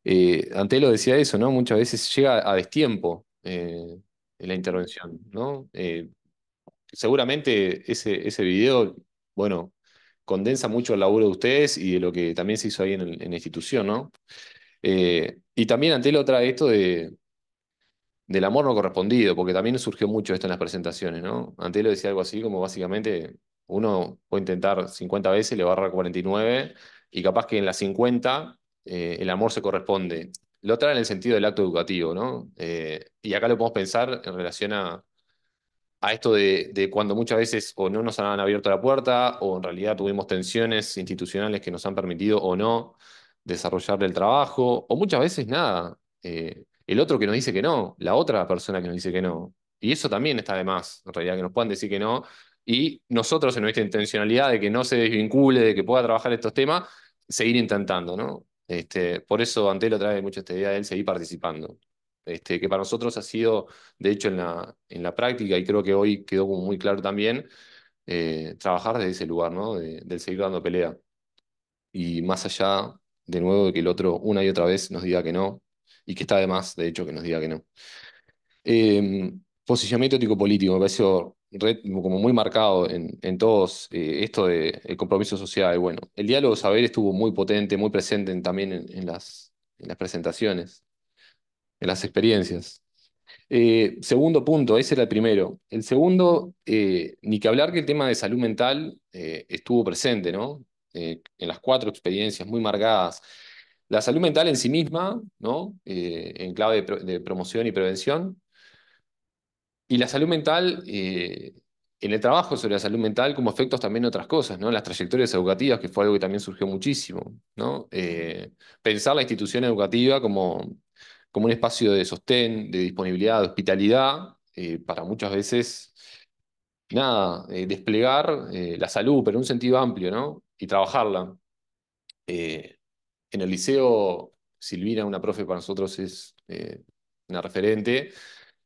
Eh, Antelo decía eso, ¿no? Muchas veces llega a destiempo eh, la intervención, ¿no? Eh, seguramente ese, ese video, bueno, condensa mucho el laburo de ustedes y de lo que también se hizo ahí en, la institución, ¿no? Eh, y también Antelo trae esto de, del amor no correspondido, porque también surgió mucho esto en las presentaciones, ¿no? Antelo decía algo así como básicamente uno puede intentar 50 veces, le va a 49 y capaz que en las 50 eh, el amor se corresponde. Lo trae en el sentido del acto educativo, ¿no? Eh, y acá lo podemos pensar en relación a, a esto de, cuando muchas veces o no nos han abierto la puerta o en realidad tuvimos tensiones institucionales que nos han permitido o no desarrollar el trabajo o muchas veces nada. Eh, el otro que nos dice que no, la otra persona que nos dice que no. Y eso también está de más, en realidad, que nos puedan decir que no. Y nosotros en nuestra intencionalidad de que no se desvincule, de que pueda trabajar estos temas, seguir intentando, ¿no? Este, por eso Antelo trae mucho esta idea de él seguir participando. Este, que para nosotros ha sido, de hecho, en la, en la práctica, y creo que hoy quedó como muy claro también, eh, trabajar desde ese lugar, ¿no? del seguir dando pelea. Y más allá, de nuevo, de que el otro una y otra vez nos diga que no, y que está de más, de hecho, que nos diga que no. Eh, posicionamiento ético-político, me pareció como muy marcado en, en todos eh, esto de el compromiso social. bueno, el diálogo saber estuvo muy potente, muy presente también en, en, las, en las presentaciones en las experiencias. Eh, segundo punto, ese era el primero. El segundo, eh, ni que hablar que el tema de salud mental eh, estuvo presente, ¿no? en las cuatro experiencias muy marcadas. La salud mental en sí misma, ¿no? en clave de, promoción y prevención. Y la salud mental en el trabajo sobre la salud mental como efectos también otras cosas, ¿no? Las trayectorias educativas, que fue algo que también surgió muchísimo, ¿no? pensar la institución educativa como como un espacio de sostén, de disponibilidad, de hospitalidad, eh, para muchas veces, nada, eh, desplegar eh, la salud, pero en un sentido amplio, ¿no? Y trabajarla. en el liceo, Silvina, una profe para nosotros, es una referente,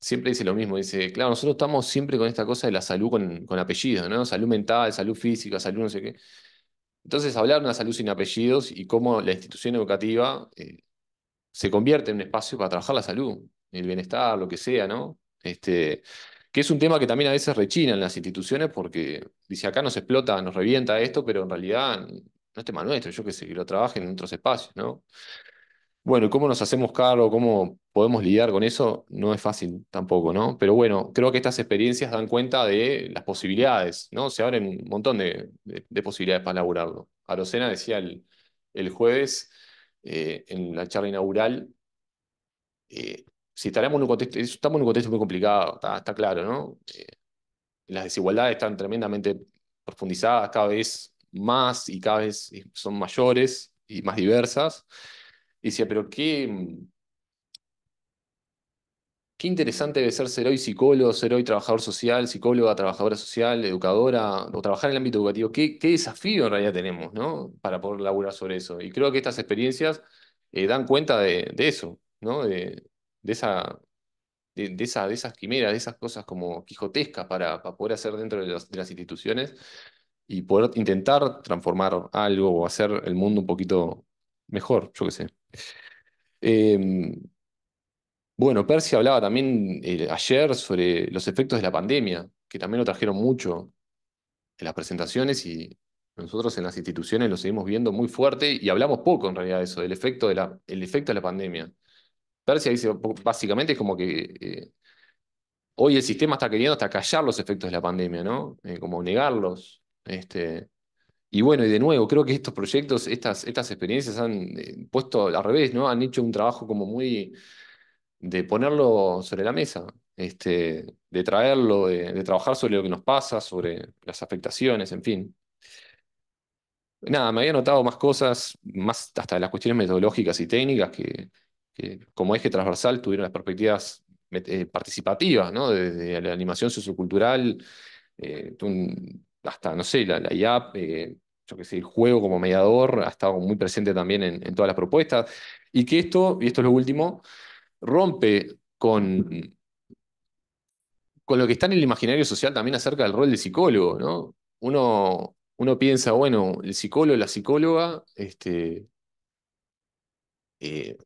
siempre dice lo mismo, dice, claro, nosotros estamos siempre con esta cosa de la salud con, apellidos, ¿no? Salud mental, salud física, salud no sé qué. Entonces, hablar de una salud sin apellidos y cómo la institución educativa se convierte en un espacio para trabajar la salud, el bienestar, lo que sea, ¿no? Este, que es un tema que también a veces rechina en las instituciones porque dice acá nos explota, nos revienta esto, pero en realidad no es tema nuestro, yo que sé, que lo trabajen en otros espacios, ¿no? Bueno, ¿cómo nos hacemos cargo? ¿Cómo podemos lidiar con eso? No es fácil tampoco, ¿no? Pero bueno, creo que estas experiencias dan cuenta de las posibilidades, ¿no? Se abren un montón de, posibilidades para elaborarlo. Arocena decía el, el jueves eh, en la charla inaugural, eh, si estaremos en un contexto, estamos en un contexto muy complicado, está, claro, ¿no? Eh, las desigualdades están tremendamente profundizadas cada vez más y cada vez son mayores y más diversas. Y decía, pero qué, mm, qué interesante debe ser ser hoy psicólogo, ser hoy trabajador social, psicóloga, trabajadora social, educadora, o trabajar en el ámbito educativo. ¿Qué, desafío en realidad tenemos ¿no? para poder laburar sobre eso? Y creo que estas experiencias eh, dan cuenta de, eso, ¿no? de, esa de, esas quimeras, de esas cosas como quijotescas para, poder hacer dentro de, las instituciones y poder intentar transformar algo o hacer el mundo un poquito mejor, yo qué sé. Em, bueno, Percy hablaba también eh, ayer sobre los efectos de la pandemia, que también lo trajeron mucho en las presentaciones y nosotros en las instituciones lo seguimos viendo muy fuerte y hablamos poco en realidad de eso, del efecto de la, el efecto de la pandemia. Persia dice, básicamente es como que eh, hoy el sistema está queriendo hasta callar los efectos de la pandemia, ¿no? Eh, como negarlos. Este, y bueno, y de nuevo, creo que estos proyectos, estas, estas experiencias han puesto al revés, ¿no? Han hecho un trabajo como muy de ponerlo sobre la mesa, este, de traerlo, de, trabajar sobre lo que nos pasa, sobre las afectaciones, en fin. Nada, me había notado más cosas, más hasta las cuestiones metodológicas y técnicas que, que como eje transversal tuvieron las perspectivas eh, participativas, ¿no? Desde la animación sociocultural, eh, hasta, no sé, la, la IAP, eh, yo qué sé, el juego como mediador ha estado muy presente también en, en todas las propuestas. Y que esto, y esto es lo último, rompe con, con lo que está en el imaginario social también acerca del rol del psicólogo, ¿no? Uno, uno piensa, bueno, el psicólogo, la psicóloga, este, eh,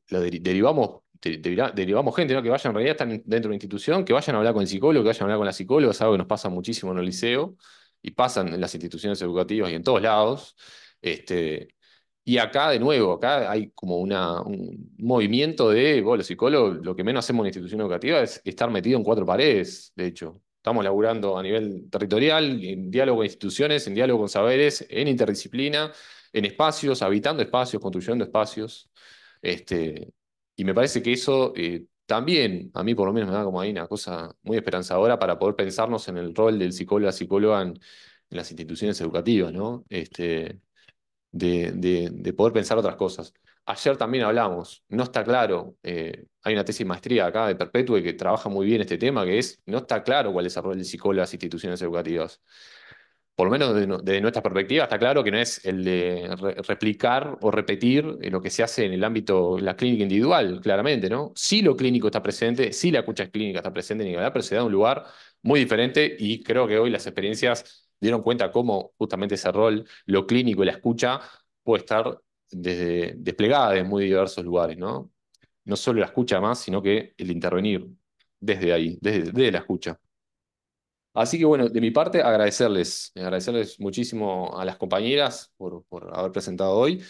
derivamos, derivamos gente, ¿no? Que vayan, en realidad están dentro de una institución, que vayan a hablar con el psicólogo, que vayan a hablar con la psicóloga, es algo que nos pasa muchísimo en el liceo, y pasan en las instituciones educativas y en todos lados, este, y acá, de nuevo, acá hay como un movimiento de, vos, los psicólogos, lo que menos hacemos en institución educativa es estar metido en cuatro paredes, de hecho. Estamos laburando a nivel territorial, en diálogo con instituciones, en diálogo con saberes, en interdisciplina, en espacios, habitando espacios, construyendo espacios. Este, y me parece que eso eh, también, a mí por lo menos me da como ahí una cosa muy esperanzadora para poder pensarnos en el rol del psicólogo la psicóloga en, en las instituciones educativas, ¿no? Este, de, poder pensar otras cosas. Ayer también hablamos, no está claro, eh, hay una tesis maestría acá de Perpetue que trabaja muy bien este tema, que es, no está claro cuál es el rol del psicólogo en las instituciones educativas. Por lo menos desde, nuestra perspectiva está claro que no es el de replicar o repetir eh, lo que se hace en el ámbito, la clínica individual, claramente, ¿no? Sí lo clínico está presente, si la escucha clínica está presente en igualdad, pero se da un lugar muy diferente y creo que hoy las experiencias dieron cuenta cómo justamente ese rol, lo clínico y la escucha puede estar desde, desplegada en muy diversos lugares, ¿no? No solo la escucha más, sino que el intervenir desde ahí, desde, la escucha. Así que bueno, de mi parte agradecerles, agradecerles muchísimo a las compañeras por, por haber presentado hoy,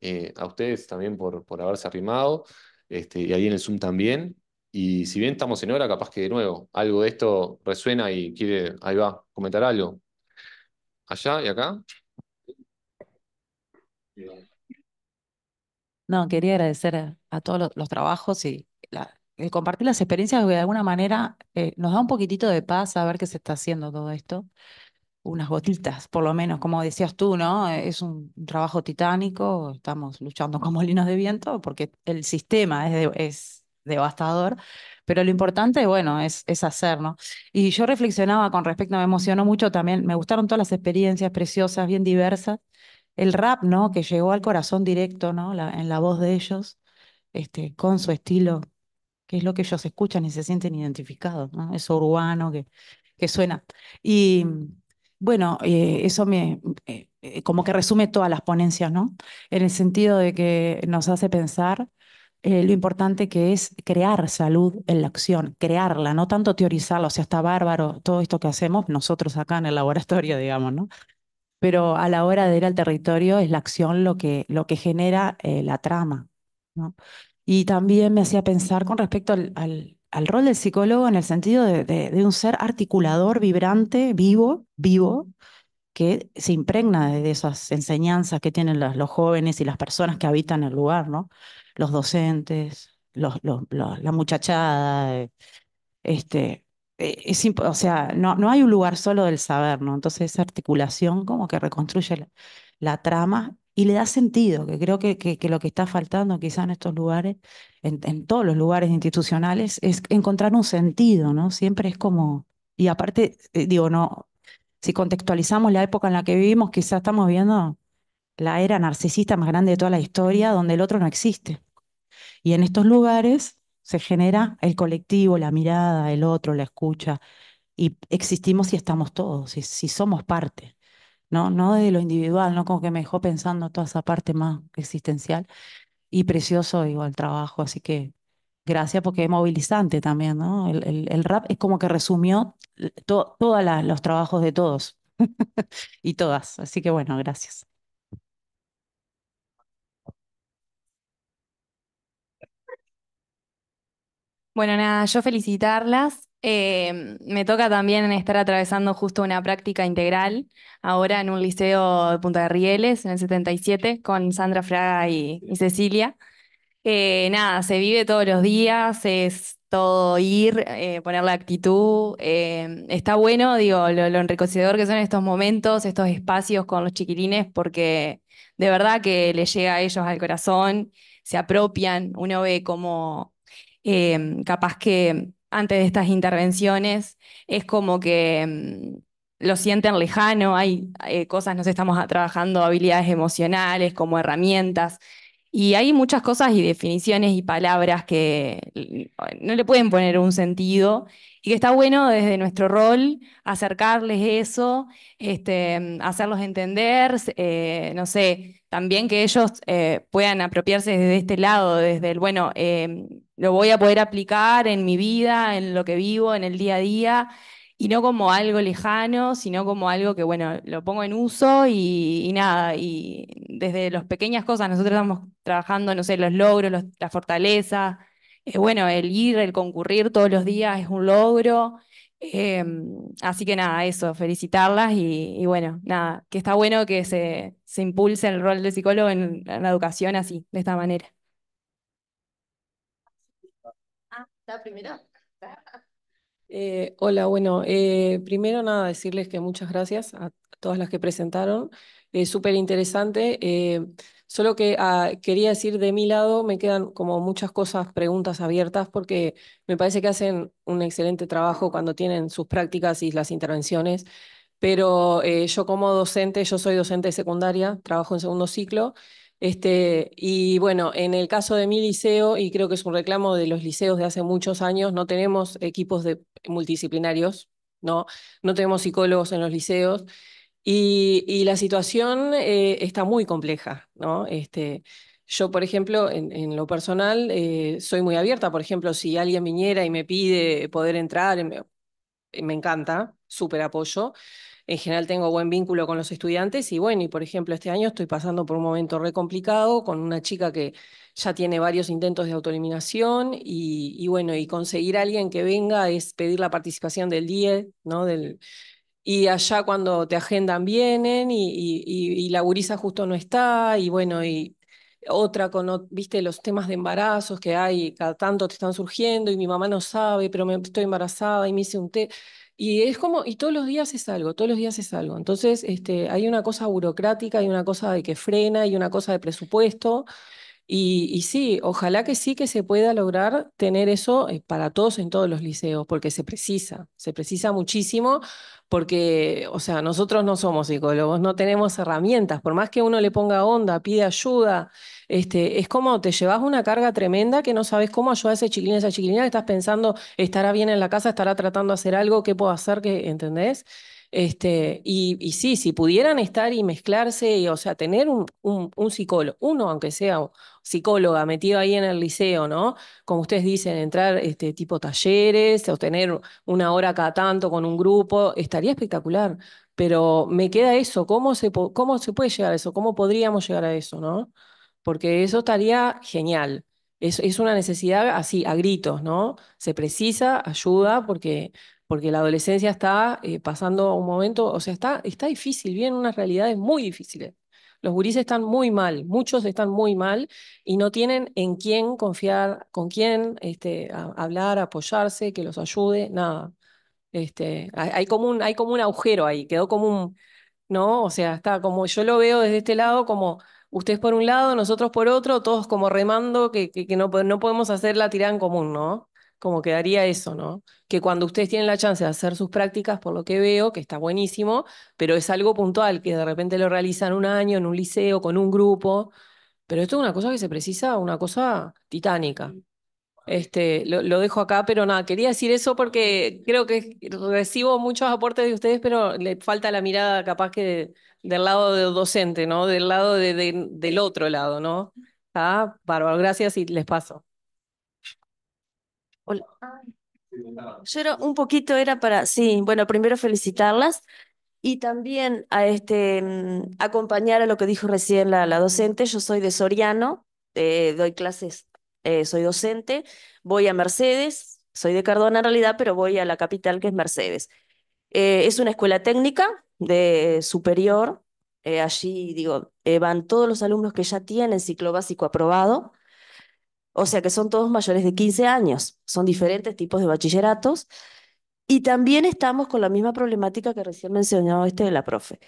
eh, a ustedes también por, por haberse arrimado, este, y ahí en el Zoom también. Y si bien estamos en hora, capaz que de nuevo algo de esto resuena y quiere, ahí va, comentar algo, allá y acá. No, quería agradecer a, todos los, trabajos y compartir las experiencias porque de alguna manera eh, nos da un poquitito de paz saber qué se está haciendo todo esto. Unas gotitas, por lo menos, como decías tú, ¿no? Es un trabajo titánico, estamos luchando con molinos de viento porque el sistema es, es devastador, pero lo importante, bueno, es, es hacer, ¿no? Y yo reflexionaba con respecto, me emocionó mucho también, me gustaron todas las experiencias preciosas, bien diversas. El rap, ¿no? Que llegó al corazón directo, ¿no? en la voz de ellos, este, con su estilo, que es lo que ellos escuchan y se sienten identificados, ¿no? Eso urbano que, que suena. Y bueno, eh, eso me eh, eh, como que resume todas las ponencias, ¿no? En el sentido de que nos hace pensar eh, lo importante que es crear salud en la acción, crearla, no tanto teorizarla, o sea, está bárbaro todo esto que hacemos nosotros acá en el laboratorio, digamos, ¿no? Pero a la hora de ir al territorio es la acción lo que, lo que genera eh, la trama, ¿no? Y también me hacía pensar con respecto al, rol del psicólogo en el sentido de un ser articulador, vibrante, vivo, vivo, que se impregna de esas enseñanzas que tienen los, jóvenes y las personas que habitan el lugar, ¿no? Los docentes, la muchachada, eh, este, eh, es, o sea, no, no hay un lugar solo del saber, ¿no? Entonces esa articulación como que reconstruye la, trama y le da sentido, que creo que, que, lo que está faltando quizá en estos lugares, en, en, todos los lugares institucionales, es encontrar un sentido, ¿no? Siempre es como, y aparte, eh, digo, no, si contextualizamos la época en la que vivimos, quizás estamos viendo la era narcisista más grande de toda la historia, donde el otro no existe. Y en estos lugares se genera el colectivo, la mirada, el otro, la escucha, y existimos si estamos todos, si, somos parte, ¿no? No de lo individual, ¿no? Como que me dejó pensando toda esa parte más existencial. Y precioso, digo, el trabajo, así que gracias porque es movilizante también, ¿no? El, rap es como que resumió todos los trabajos de todos y todas. Así que bueno, gracias. Bueno, nada, yo felicitarlas. Em, me toca también estar atravesando justo una práctica integral ahora en un liceo de Punta de Rieles, en el 77, con Sandra Fraga y Cecilia. Eh, nada, se vive todos los días, es todo ir, eh, poner la actitud. Eh, está bueno, digo, lo, enriquecedor que son estos momentos, estos espacios con los chiquilines, porque de verdad que les llega a ellos al corazón, se apropian, uno ve como capaz que antes de estas intervenciones es como que mm, lo sienten lejano, hay cosas, nos estamos trabajando habilidades emocionales como herramientas, y hay muchas cosas y definiciones y palabras que no le pueden poner un sentido y que está bueno desde nuestro rol acercarles eso, este, hacerlos entender, eh, no sé, también que ellos eh, puedan apropiarse desde este lado, desde el, bueno, eh, lo voy a poder aplicar en mi vida, en lo que vivo, en el día a día, y no como algo lejano, sino como algo que, bueno, lo pongo en uso y, nada, y desde las pequeñas cosas, nosotros estamos trabajando, no sé, los logros, la fortaleza, eh, bueno, el ir, el concurrir todos los días es un logro. Em, así que nada, eso, felicitarlas y, bueno, nada, que está bueno que se, se impulse el rol del psicólogo en, la educación así, de esta manera. Ah, la primera. Eh, hola, bueno, eh, primero nada, decirles que muchas gracias a todas las que presentaron, es eh, súper interesante. solo que ah, quería decir de mi lado, me quedan como muchas cosas, preguntas abiertas, porque me parece que hacen un excelente trabajo cuando tienen sus prácticas y las intervenciones, pero yo como docente, yo soy docente de secundaria, trabajo en segundo ciclo, este, y bueno, en el caso de mi liceo, y creo que es un reclamo de los liceos de hace muchos años, no tenemos equipos de multidisciplinarios, no, no tenemos psicólogos en los liceos. Y, y la situación eh, está muy compleja, ¿no? Este, yo, por ejemplo, en, lo personal, eh, soy muy abierta. Por ejemplo, si alguien viniera y me pide poder entrar, me, me encanta, súper apoyo en general tengo buen vínculo con los estudiantes y bueno, y por ejemplo, este año estoy pasando por un momento re complicado con una chica que ya tiene varios intentos de autoeliminación y, bueno, y conseguir a alguien que venga es pedir la participación del DIE, ¿no? Del, y allá cuando te agendan vienen y, la gurisa justo no está y bueno, y otra con, viste, los temas de embarazos que hay, cada tanto te están surgiendo y mi mamá no sabe, pero me, estoy embarazada y me hice un té. Y es como, y todos los días es algo, todos los días es algo. Entonces, este, hay una cosa burocrática, hay una cosa de que frena, hay una cosa de presupuesto, y, sí, ojalá que sí que se pueda lograr tener eso eh, para todos en todos los liceos, porque se precisa, se precisa muchísimo, porque, o sea, nosotros no somos psicólogos, no tenemos herramientas, por más que uno le ponga onda, pide ayuda, este, es como te llevas una carga tremenda que no sabes cómo ayudar a ese chiquilín, a esa chiquilina, estás pensando, estará bien en la casa, estará tratando de hacer algo, qué puedo hacer, que ¿entendés? Este, y, sí, si pudieran estar y mezclarse, y, o sea, tener un, un, psicólogo, uno aunque sea psicóloga metido ahí en el liceo, ¿no? Como ustedes dicen, entrar este tipo talleres o tener una hora cada tanto con un grupo, estaría espectacular. Pero me queda eso, ¿cómo se, cómo se puede llegar a eso? ¿Cómo podríamos llegar a eso, no? Porque eso estaría genial. Es, es una necesidad así, a gritos, ¿no? Se precisa ayuda porque porque la adolescencia está eh, pasando un momento, o sea, está, está difícil, vienen unas realidades muy difíciles. Los gurises están muy mal, muchos están muy mal y no tienen en quién confiar, con quién este, hablar, apoyarse, que los ayude, nada. Este, hay, como un, hay como un agujero ahí, quedó como un, ¿no? O sea, está como yo lo veo desde este lado como ustedes por un lado, nosotros por otro, todos como remando que, que, no, no podemos hacer la tirada en común, ¿no? como quedaría eso, ¿no? Que cuando ustedes tienen la chance de hacer sus prácticas, por lo que veo, que está buenísimo, pero es algo puntual, que de repente lo realizan un año en un liceo, con un grupo, pero esto es una cosa que se precisa, una cosa titánica. Este, lo, dejo acá, pero nada, quería decir eso porque creo que recibo muchos aportes de ustedes, pero le falta la mirada capaz que del lado del docente, ¿no? Del lado del otro lado, ¿no? Ah, bárbaro, gracias y les paso. Yo era un poquito, era para, sí, bueno, primero felicitarlas y también a este, mm, acompañar a lo que dijo recién la, docente. Yo soy de Soriano, eh, doy clases, eh, soy docente, voy a Mercedes, soy de Cardona en realidad, pero voy a la capital que es Mercedes. Eh, es una escuela técnica de superior, allí digo, van todos los alumnos que ya tienen ciclo básico aprobado o sea que son todos mayores de 15 años, son diferentes tipos de bachilleratos. Y también estamos con la misma problemática que recién mencionaba este de la profe.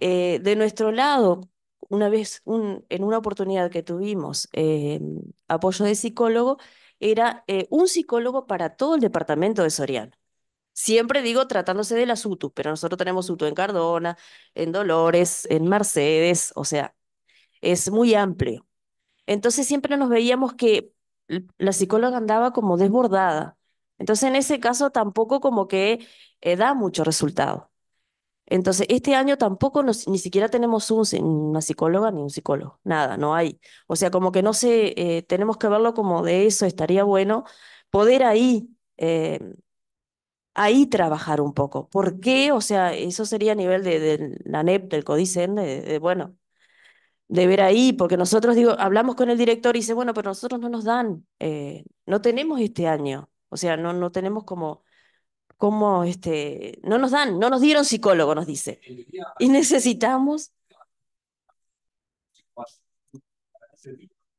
Eh, de nuestro lado, una vez, en una oportunidad que tuvimos em, apoyo de psicólogo, era eh, un psicólogo para todo el departamento de Soriano. Siempre digo tratándose de la SUTU, pero nosotros tenemos SUTU en Cardona, en Dolores, en Mercedes, o sea, es muy amplio. Entonces siempre nos veíamos que la psicóloga andaba como desbordada. Entonces en ese caso tampoco como que eh, da mucho resultado. Entonces este año tampoco ni siquiera tenemos un, una psicóloga ni un psicólogo, nada, no hay. O sea, como que no sé, eh, tenemos que verlo como de eso, estaría bueno poder ahí... Eh, ahí trabajar un poco. ¿Por qué? O sea, eso sería a nivel de, la NEP, del CODICEN, de, bueno, de ver ahí, porque nosotros, digo, hablamos con el director y dice, bueno, pero nosotros no nos dan, eh, no tenemos este año, o sea, no, no tenemos como, como, este, no nos dan, no nos dieron psicólogo, nos dice. Y necesitamos...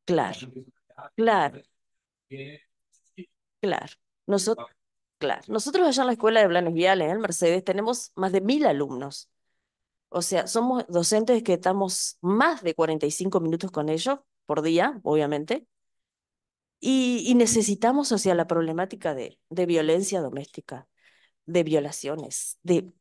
Claro, claro, claro. Nosotros, claro. Nosotros allá en la escuela de planes viales, en el Mercedes, tenemos más de mil alumnos o sea, somos docentes que estamos más de 45 minutos con ellos por día, obviamente, y, necesitamos, o sea, la problemática de, violencia doméstica, de violaciones, de...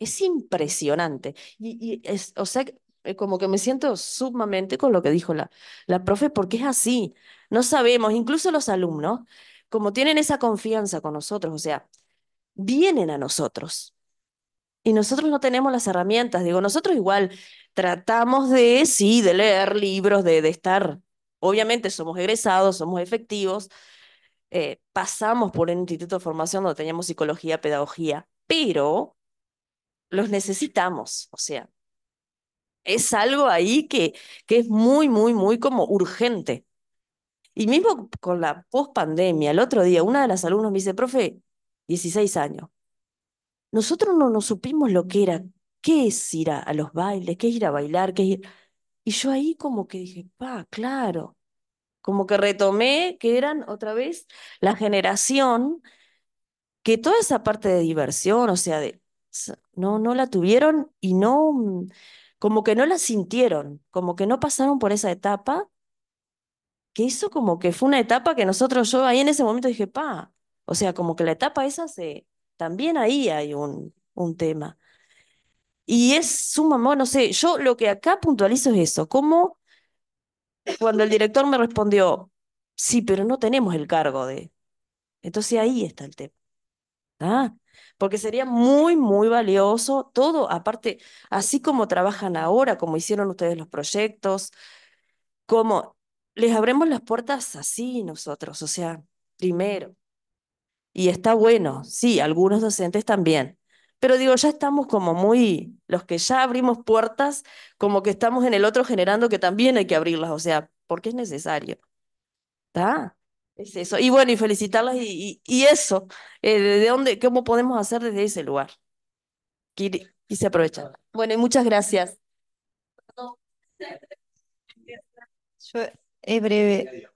Es impresionante. Y, es, o sea, eh, como que me siento sumamente con lo que dijo la, la profe, porque es así. No sabemos, incluso los alumnos, como tienen esa confianza con nosotros, o sea, vienen a nosotros y nosotros no tenemos las herramientas. Digo, nosotros igual tratamos de, sí, de leer libros, de, de estar, obviamente somos egresados, somos efectivos, eh, pasamos por un instituto de formación donde teníamos psicología, pedagogía, pero los necesitamos, o sea, es algo ahí que, que es muy, muy, muy como urgente. Y mismo con la pandemia el otro día, una de las alumnos me dice, profe, 16 años nosotros no nos supimos lo que era, qué es ir a, los bailes, qué es ir a bailar, qué es ir... Y yo ahí como que dije, pa, claro, como que retomé que eran otra vez la generación que toda esa parte de diversión, o sea, de, no, no la tuvieron y no, mm, como que no la sintieron, como que no pasaron por esa etapa, que eso como que fue una etapa que nosotros, yo ahí en ese momento dije, pa, o sea, como que la etapa esa se, también ahí hay un, un tema. Y es sumamente, no sé, yo lo que acá puntualizo es eso, como cuando el director me respondió, sí, pero no tenemos el cargo de... Entonces ahí está el tema. ¿Ah? Porque sería muy, muy valioso todo, aparte, así como trabajan ahora, como hicieron ustedes los proyectos, como les abrimos las puertas así nosotros, o sea, primero. Y está bueno, sí, algunos docentes también. Pero digo, ya estamos como muy, los que ya abrimos puertas, como que estamos en el otro generando que también hay que abrirlas, o sea, porque es necesario. ¿Está? Es eso. Y bueno, y felicitarlas y, eso, eh, ¿de dónde, cómo podemos hacer desde ese lugar? Quise aprovechar. Bueno, y muchas gracias. es breve.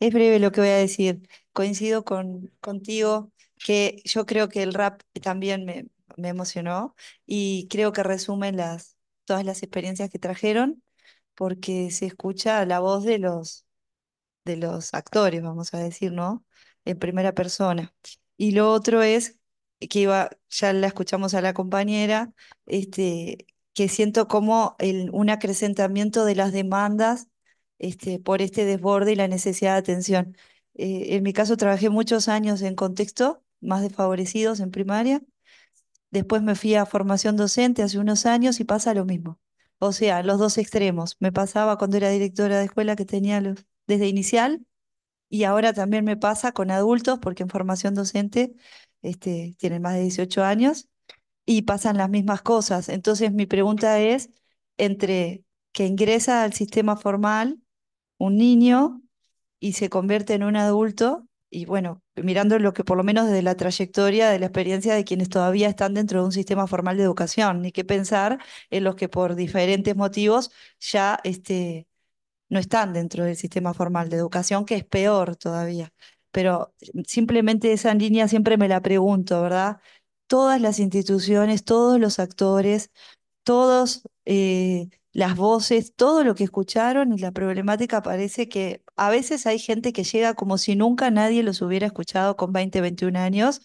Es breve lo que voy a decir coincido contigo que yo creo que el rap también me, emocionó y creo que resume las, todas las experiencias que trajeron porque se escucha la voz de los, de los actores, vamos a decir, ¿no? En primera persona. Y lo otro es que iba, ya la escuchamos a la compañera, este, que siento como un acrecentamiento de las demandas este, por este desborde y la necesidad de atención. Eh, en mi caso trabajé muchos años en contexto más desfavorecidos en primaria. Después me fui a formación docente hace unos años y pasa lo mismo. O sea, los dos extremos. Me pasaba cuando era directora de escuela que tenía los, desde inicial y ahora también me pasa con adultos porque en formación docente este, tienen más de 18 años y pasan las mismas cosas. Entonces mi pregunta es, entre que ingresa al sistema formal un niño y se convierte en un adulto y bueno, mirando lo que por lo menos desde la trayectoria, de la experiencia de quienes todavía están dentro de un sistema formal de educación, ni que pensar en los que por diferentes motivos ya este, no están dentro del sistema formal de educación, que es peor todavía. Pero simplemente esa línea siempre me la pregunto, ¿verdad? Todas las instituciones, todos los actores, todos eh, las voces, todo lo que escucharon y la problemática parece que a veces hay gente que llega como si nunca nadie los hubiera escuchado con 20, 21 años,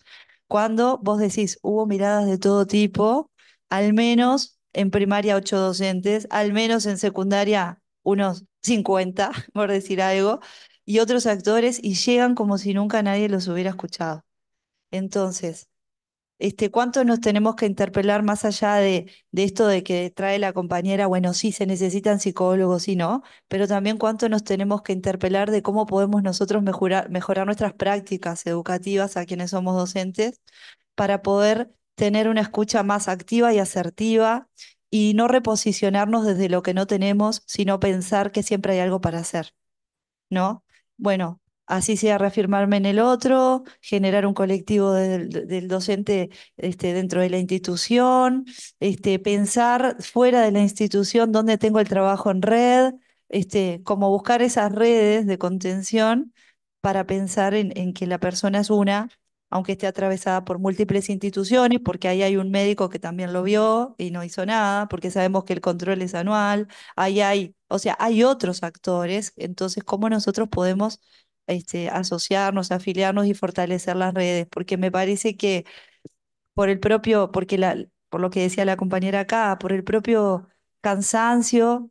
cuando vos decís, hubo miradas de todo tipo, al menos en primaria ocho docentes, al menos en secundaria unos 50, por decir algo, y otros actores y llegan como si nunca nadie los hubiera escuchado. Entonces, este, cuánto nos tenemos que interpelar más allá de, esto de que trae la compañera, bueno, sí, se necesitan psicólogos, y no, pero también cuánto nos tenemos que interpelar de cómo podemos nosotros mejorar, mejorar nuestras prácticas educativas a quienes somos docentes para poder tener una escucha más activa y asertiva y no reposicionarnos desde lo que no tenemos, sino pensar que siempre hay algo para hacer, ¿no? Bueno, así sea reafirmarme en el otro, generar un colectivo del, docente este, dentro de la institución, este, pensar fuera de la institución dónde tengo el trabajo en red, este, como buscar esas redes de contención para pensar en, en que la persona es una, aunque esté atravesada por múltiples instituciones, porque ahí hay un médico que también lo vio y no hizo nada, porque sabemos que el control es anual, ahí hay, o sea, hay otros actores, entonces cómo nosotros podemos este, asociarnos, afiliarnos y fortalecer las redes, porque me parece que por el propio, porque la, por lo que decía la compañera acá, por el propio cansancio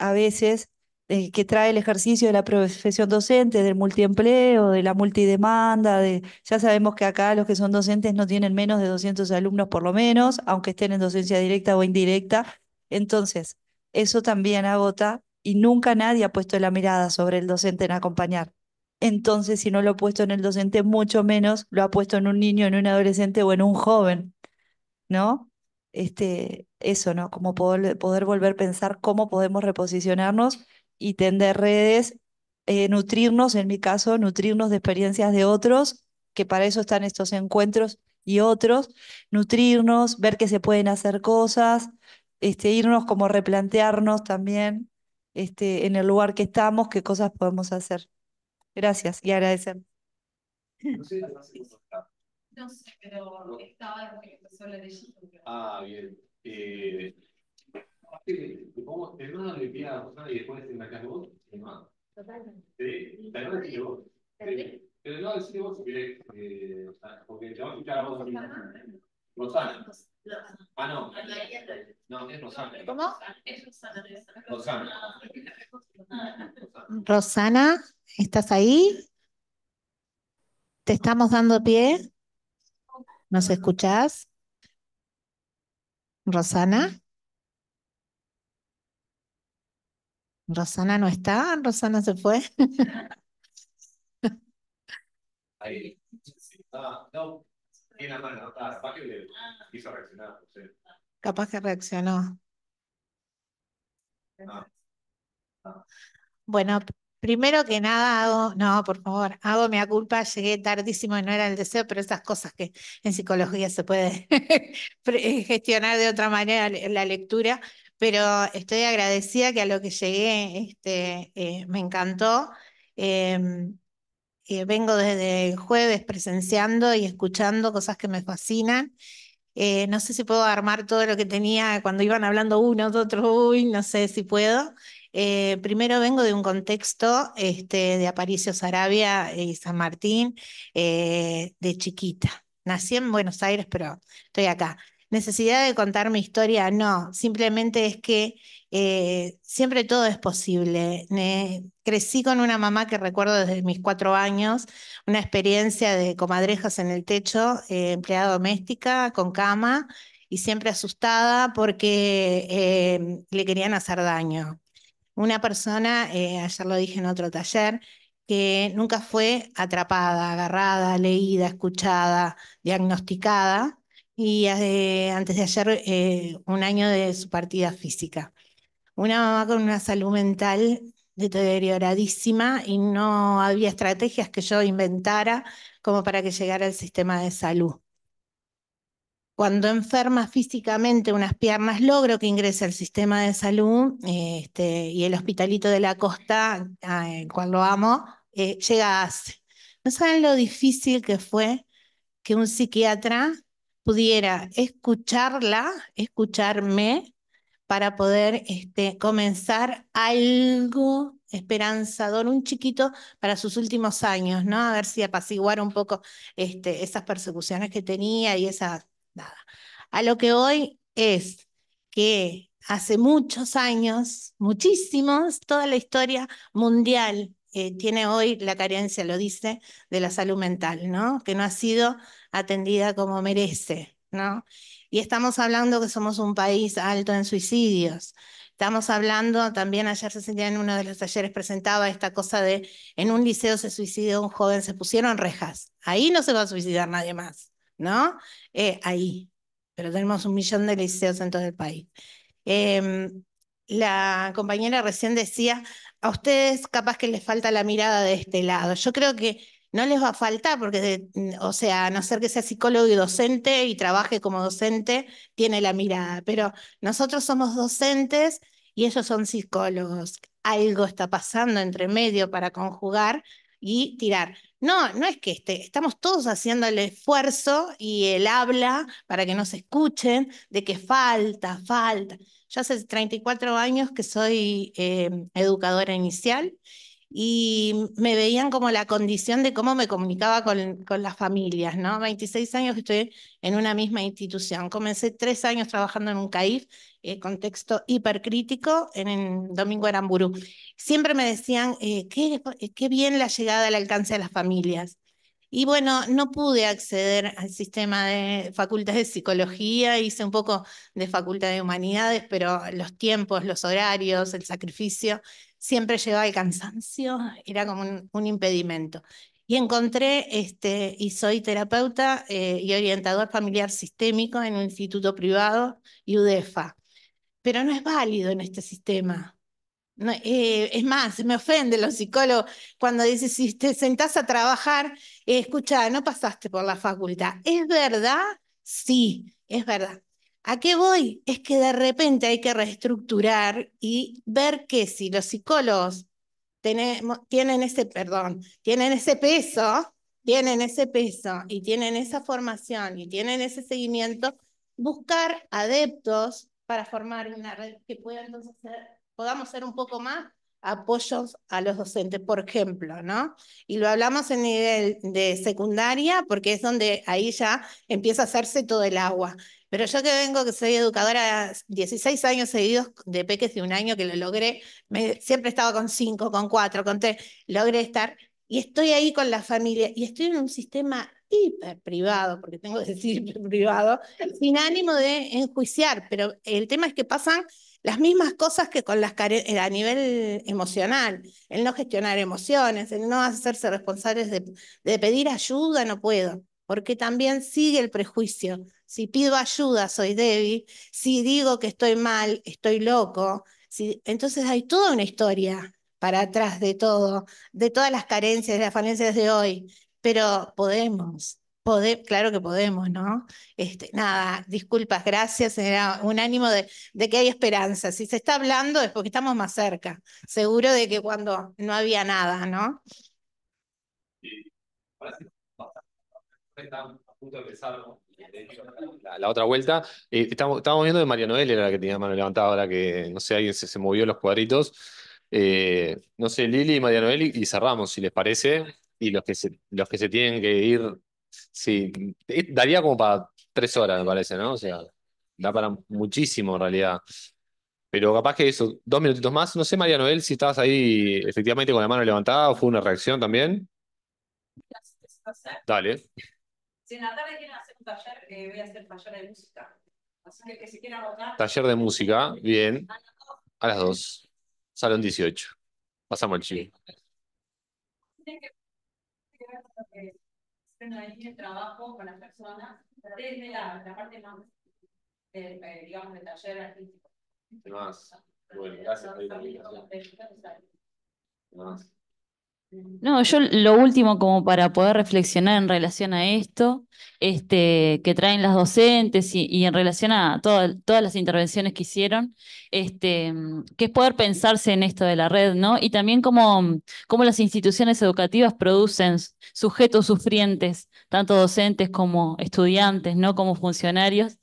a veces eh, que trae el ejercicio de la profesión docente, del multiempleo, de la multidemanda, de, ya sabemos que acá los que son docentes no tienen menos de 200 alumnos por lo menos, aunque estén en docencia directa o indirecta, entonces eso también agota y nunca nadie ha puesto la mirada sobre el docente en acompañar. Entonces, si no lo ha puesto en el docente, mucho menos lo ha puesto en un niño, en un adolescente o en un joven, ¿no? Este, eso, ¿no? Como poder, volver a pensar cómo podemos reposicionarnos y tender redes, eh, nutrirnos, en mi caso, nutrirnos de experiencias de otros, que para eso están estos encuentros y otros, nutrirnos, ver que se pueden hacer cosas, este, irnos como replantearnos también este, en el lugar que estamos, qué cosas podemos hacer. Gracias y agradecer. No sé, no sé, no sé pero estaba Ah, bien. Eh, ¿Te una a Rosana, y después te marcas vos? No. Totalmente. Sí, te lo decís vos. Pero lo decís vos si querés. Eh, porque te vamos a escuchar a vos. Rosana. Rosana. Ah, no. es Rosana. ¿Cómo? Ah, Rosana. Rosana. ¿estás ahí? ¿Te estamos dando pie? ¿Nos escuchás? Rosana. Rosana no está, Rosana se fue. Ahí. Ah, no capaz que reaccionar. Capaz que reaccionó. Ah. Bueno, primero que nada hago, no, por favor, hago mi culpa, llegué tardísimo y no era el deseo, pero esas cosas que en psicología se puede eh, gestionar de otra manera la lectura, pero estoy agradecida que a lo que llegué este, eh, me encantó. Em, eh, vengo desde el jueves presenciando y escuchando cosas que me fascinan. Eh, no sé si puedo armar todo lo que tenía cuando iban hablando unos, otros, uy, no sé si puedo. Eh, primero vengo de un contexto este, de Aparicio Sarabia y San Martín de chiquita. Nací en Buenos Aires, pero estoy acá. ¿Necesidad de contar mi historia? No, simplemente es que eh, siempre todo es posible. crecí con una mamá que recuerdo desde mis cuatro años, una experiencia de comadrejas en el techo, eh, empleada doméstica, con cama, y siempre asustada porque eh, le querían hacer daño. Una persona, ayer lo dije en otro taller, que nunca fue atrapada, agarrada, leída, escuchada, diagnosticada, y antes de ayer un año de su partida física una mamá con una salud mental deterioradísima y no había estrategias que yo inventara como para que llegara al sistema de salud. Cuando enferma físicamente unas piernas, logro que ingrese al sistema de salud este, y el hospitalito de la costa, cuando amo, eh, llega a hacer. No saben lo difícil que fue que un psiquiatra pudiera escucharla, escucharme para poder este, comenzar algo esperanzador, un chiquito para sus últimos años, ¿no? A ver si apaciguar un poco este, esas persecuciones que tenía y esa Nada. A lo que hoy es que hace muchos años, muchísimos, toda la historia mundial eh, tiene hoy la carencia, lo dice, de la salud mental, ¿no? Que no ha sido atendida como merece, ¿no? Y estamos hablando que somos un país alto en suicidios. Estamos hablando, también ayer se sentía en uno de los talleres presentaba esta cosa de en un liceo se suicidó un joven, se pusieron rejas. Ahí no se va a suicidar nadie más, ¿no? Eh, ahí. Pero tenemos un millón de liceos en todo el país. Em, la compañera recién decía, a ustedes capaz que les falta la mirada de este lado. Yo creo que no les va a faltar, porque, mm, o sea, a no ser que sea psicólogo y docente y trabaje como docente, tiene la mirada, pero nosotros somos docentes y ellos son psicólogos. Algo está pasando entre medio para conjugar y tirar. No, no es que esté, estamos todos haciendo el esfuerzo y el habla para que nos escuchen de que falta, falta. Yo hace 34 años que soy eh, educadora inicial y me veían como la condición de cómo me comunicaba con, con, las familias, ¿no? 26 años que estoy en una misma institución. Comencé tres años trabajando en un CAIF, eh, contexto hipercrítico, en, Domingo Aramburu Siempre me decían, eh, qué, eh, qué bien la llegada al alcance de las familias. Y bueno, no pude acceder al sistema de facultad de psicología, hice un poco de facultad de humanidades, pero los tiempos, los horarios, el sacrificio siempre llevaba el cansancio, era como un, impedimento. Y encontré, este, y soy terapeuta eh, y orientador familiar sistémico en un instituto privado, UDEFA. Pero no es válido en este sistema. No, eh, es más, me ofenden los psicólogos cuando dicen, si te sentás a trabajar, eh, escucha, no pasaste por la facultad. ¿Es verdad? Sí, es verdad. ¿A qué voy? Es que de repente hay que reestructurar y ver que si los psicólogos tienen ese, perdón, tienen ese peso, tienen ese peso y tienen esa formación y tienen ese seguimiento, buscar adeptos para formar una red que pueda entonces podamos ser un poco más apoyos a los docentes, por ejemplo, ¿no? Y lo hablamos en nivel de secundaria porque es donde ahí ya empieza a hacerse todo el agua. Pero yo que vengo, que soy educadora 16 años seguidos de peques de un año que lo logré, siempre estaba con 5, con 4, con 3, logré estar y estoy ahí con la familia y estoy en un sistema hiper privado, porque tengo que decir privado, sin ánimo de enjuiciar, pero el tema es que pasan las mismas cosas que con las eh, a nivel emocional, el no gestionar emociones, el no hacerse responsables de pedir ayuda, no puedo, porque también sigue el prejuicio si pido ayuda, soy débil. Si digo que estoy mal, estoy loco. Si... Entonces hay toda una historia para atrás de todo, de todas las carencias, de las falencias de hoy. Pero podemos, claro que podemos, ¿no? Este, nada, disculpas, gracias, era un ánimo de, que hay esperanza. Si se está hablando es porque estamos más cerca, seguro de que cuando no había nada, ¿no? Sí. a punto de empezar, ¿no? la, otra vuelta. Eh, estábamos, viendo de María Noel, era la que tenía la mano levantada, ahora que no sé, alguien se, se movió los cuadritos. Eh, no sé, Lili, María Noel y, cerramos, si les parece. Y los que se, los que se tienen que ir, sí, daría como para tres horas, me parece, ¿no? O sea, da para muchísimo en realidad. Pero capaz que eso, dos minutitos más. No sé, María Noel, si estabas ahí efectivamente con la mano levantada o fue una reacción también. Dale. Si en la tarde quieren hacer un taller, eh, voy a hacer taller de música. Así que si que se quiera Taller de música, bien. A las 2. Salón 18. Pasamos al chile. Tienen que ver con lo que ahí el trabajo con las personas desde la, parte más, del, eh, digamos, del taller artístico. ¿Qué más? Bueno, gracias por la ¿Qué más? Mm. No, yo lo último como para poder reflexionar en relación a esto, este, que traen las docentes y, en relación a todas todas las intervenciones que hicieron, este, mm, que es poder pensarse en esto de la red, ¿no? Y también cómo, mm, las instituciones educativas producen sujetos sufrientes, tanto docentes como estudiantes, ¿no? Como funcionarios.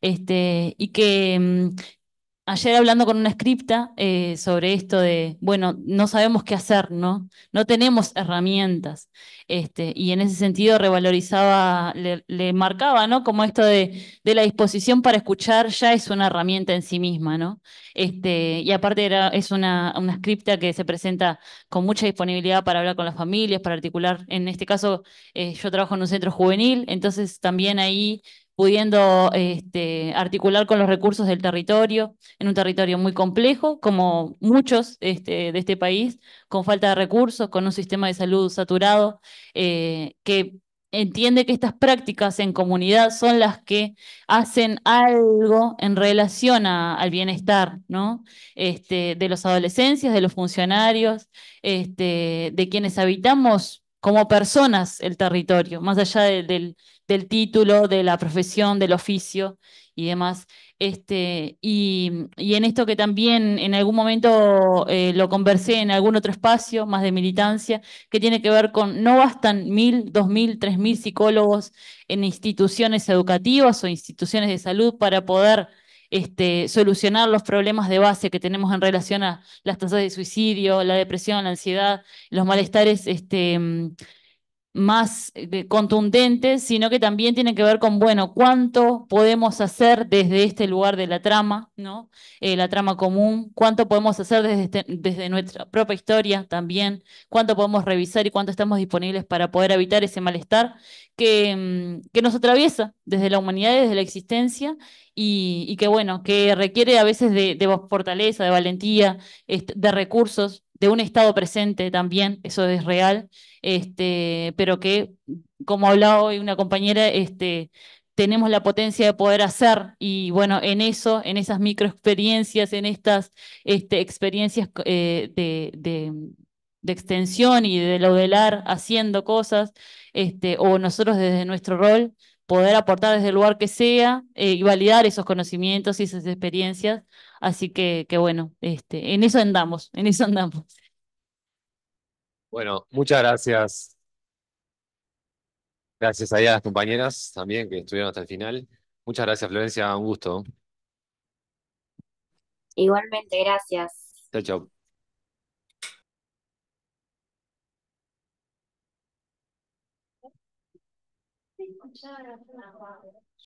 Este, y que, ayer hablando con una scripta eh, sobre esto de, bueno, no sabemos qué hacer, ¿no? No tenemos herramientas. Este, y en ese sentido revalorizaba, le, marcaba, ¿no? Como esto de, la disposición para escuchar ya es una herramienta en sí misma, ¿no? Este, y aparte era, es una, una scripta que se presenta con mucha disponibilidad para hablar con las familias, para articular, en este caso eh, yo trabajo en un centro juvenil, entonces también ahí pudiendo este, articular con los recursos del territorio, en un territorio muy complejo, como muchos este, de este país, con falta de recursos, con un sistema de salud saturado, eh, que entiende que estas prácticas en comunidad son las que hacen algo en relación al bienestar ¿no? Este, de los adolescentes, de los funcionarios, de quienes habitamos como personas el territorio, más allá del, título, de la profesión, del oficio y demás. Este, y, en esto que también en algún momento eh, lo conversé en algún otro espacio, más de militancia, que tiene que ver con no bastan mil, dos mil, tres mil psicólogos en instituciones educativas o instituciones de salud para poder este, solucionar los problemas de base que tenemos en relación a las tasas de suicidio, la depresión, la ansiedad, los malestares este, mm, más eh, contundentes, sino que también tiene que ver con, bueno, cuánto podemos hacer desde este lugar de la trama, ¿no? Eh, la trama común, cuánto podemos hacer este, desde, nuestra propia historia también, cuánto podemos revisar y cuánto estamos disponibles para poder evitar ese malestar mm, que, nos atraviesa desde la humanidad, desde la existencia, y, que, bueno, que requiere a veces de, de fortaleza, de valentía, este, de recursos de un Estado presente también, eso es real, este, pero que, como hablaba hoy una compañera, este, tenemos la potencia de poder hacer y bueno, en eso, en esas microexperiencias, en estas este, experiencias eh, de, extensión y de laudelar haciendo cosas, este, o nosotros desde nuestro rol, poder aportar desde el lugar que sea eh, y validar esos conocimientos y esas experiencias. Así que, bueno, este, en eso andamos, en eso andamos. Bueno, muchas gracias. Gracias a las compañeras también que estuvieron hasta el final. Muchas gracias, Florencia, un gusto. Igualmente, gracias. Chao, chao. 你家人是哪吧？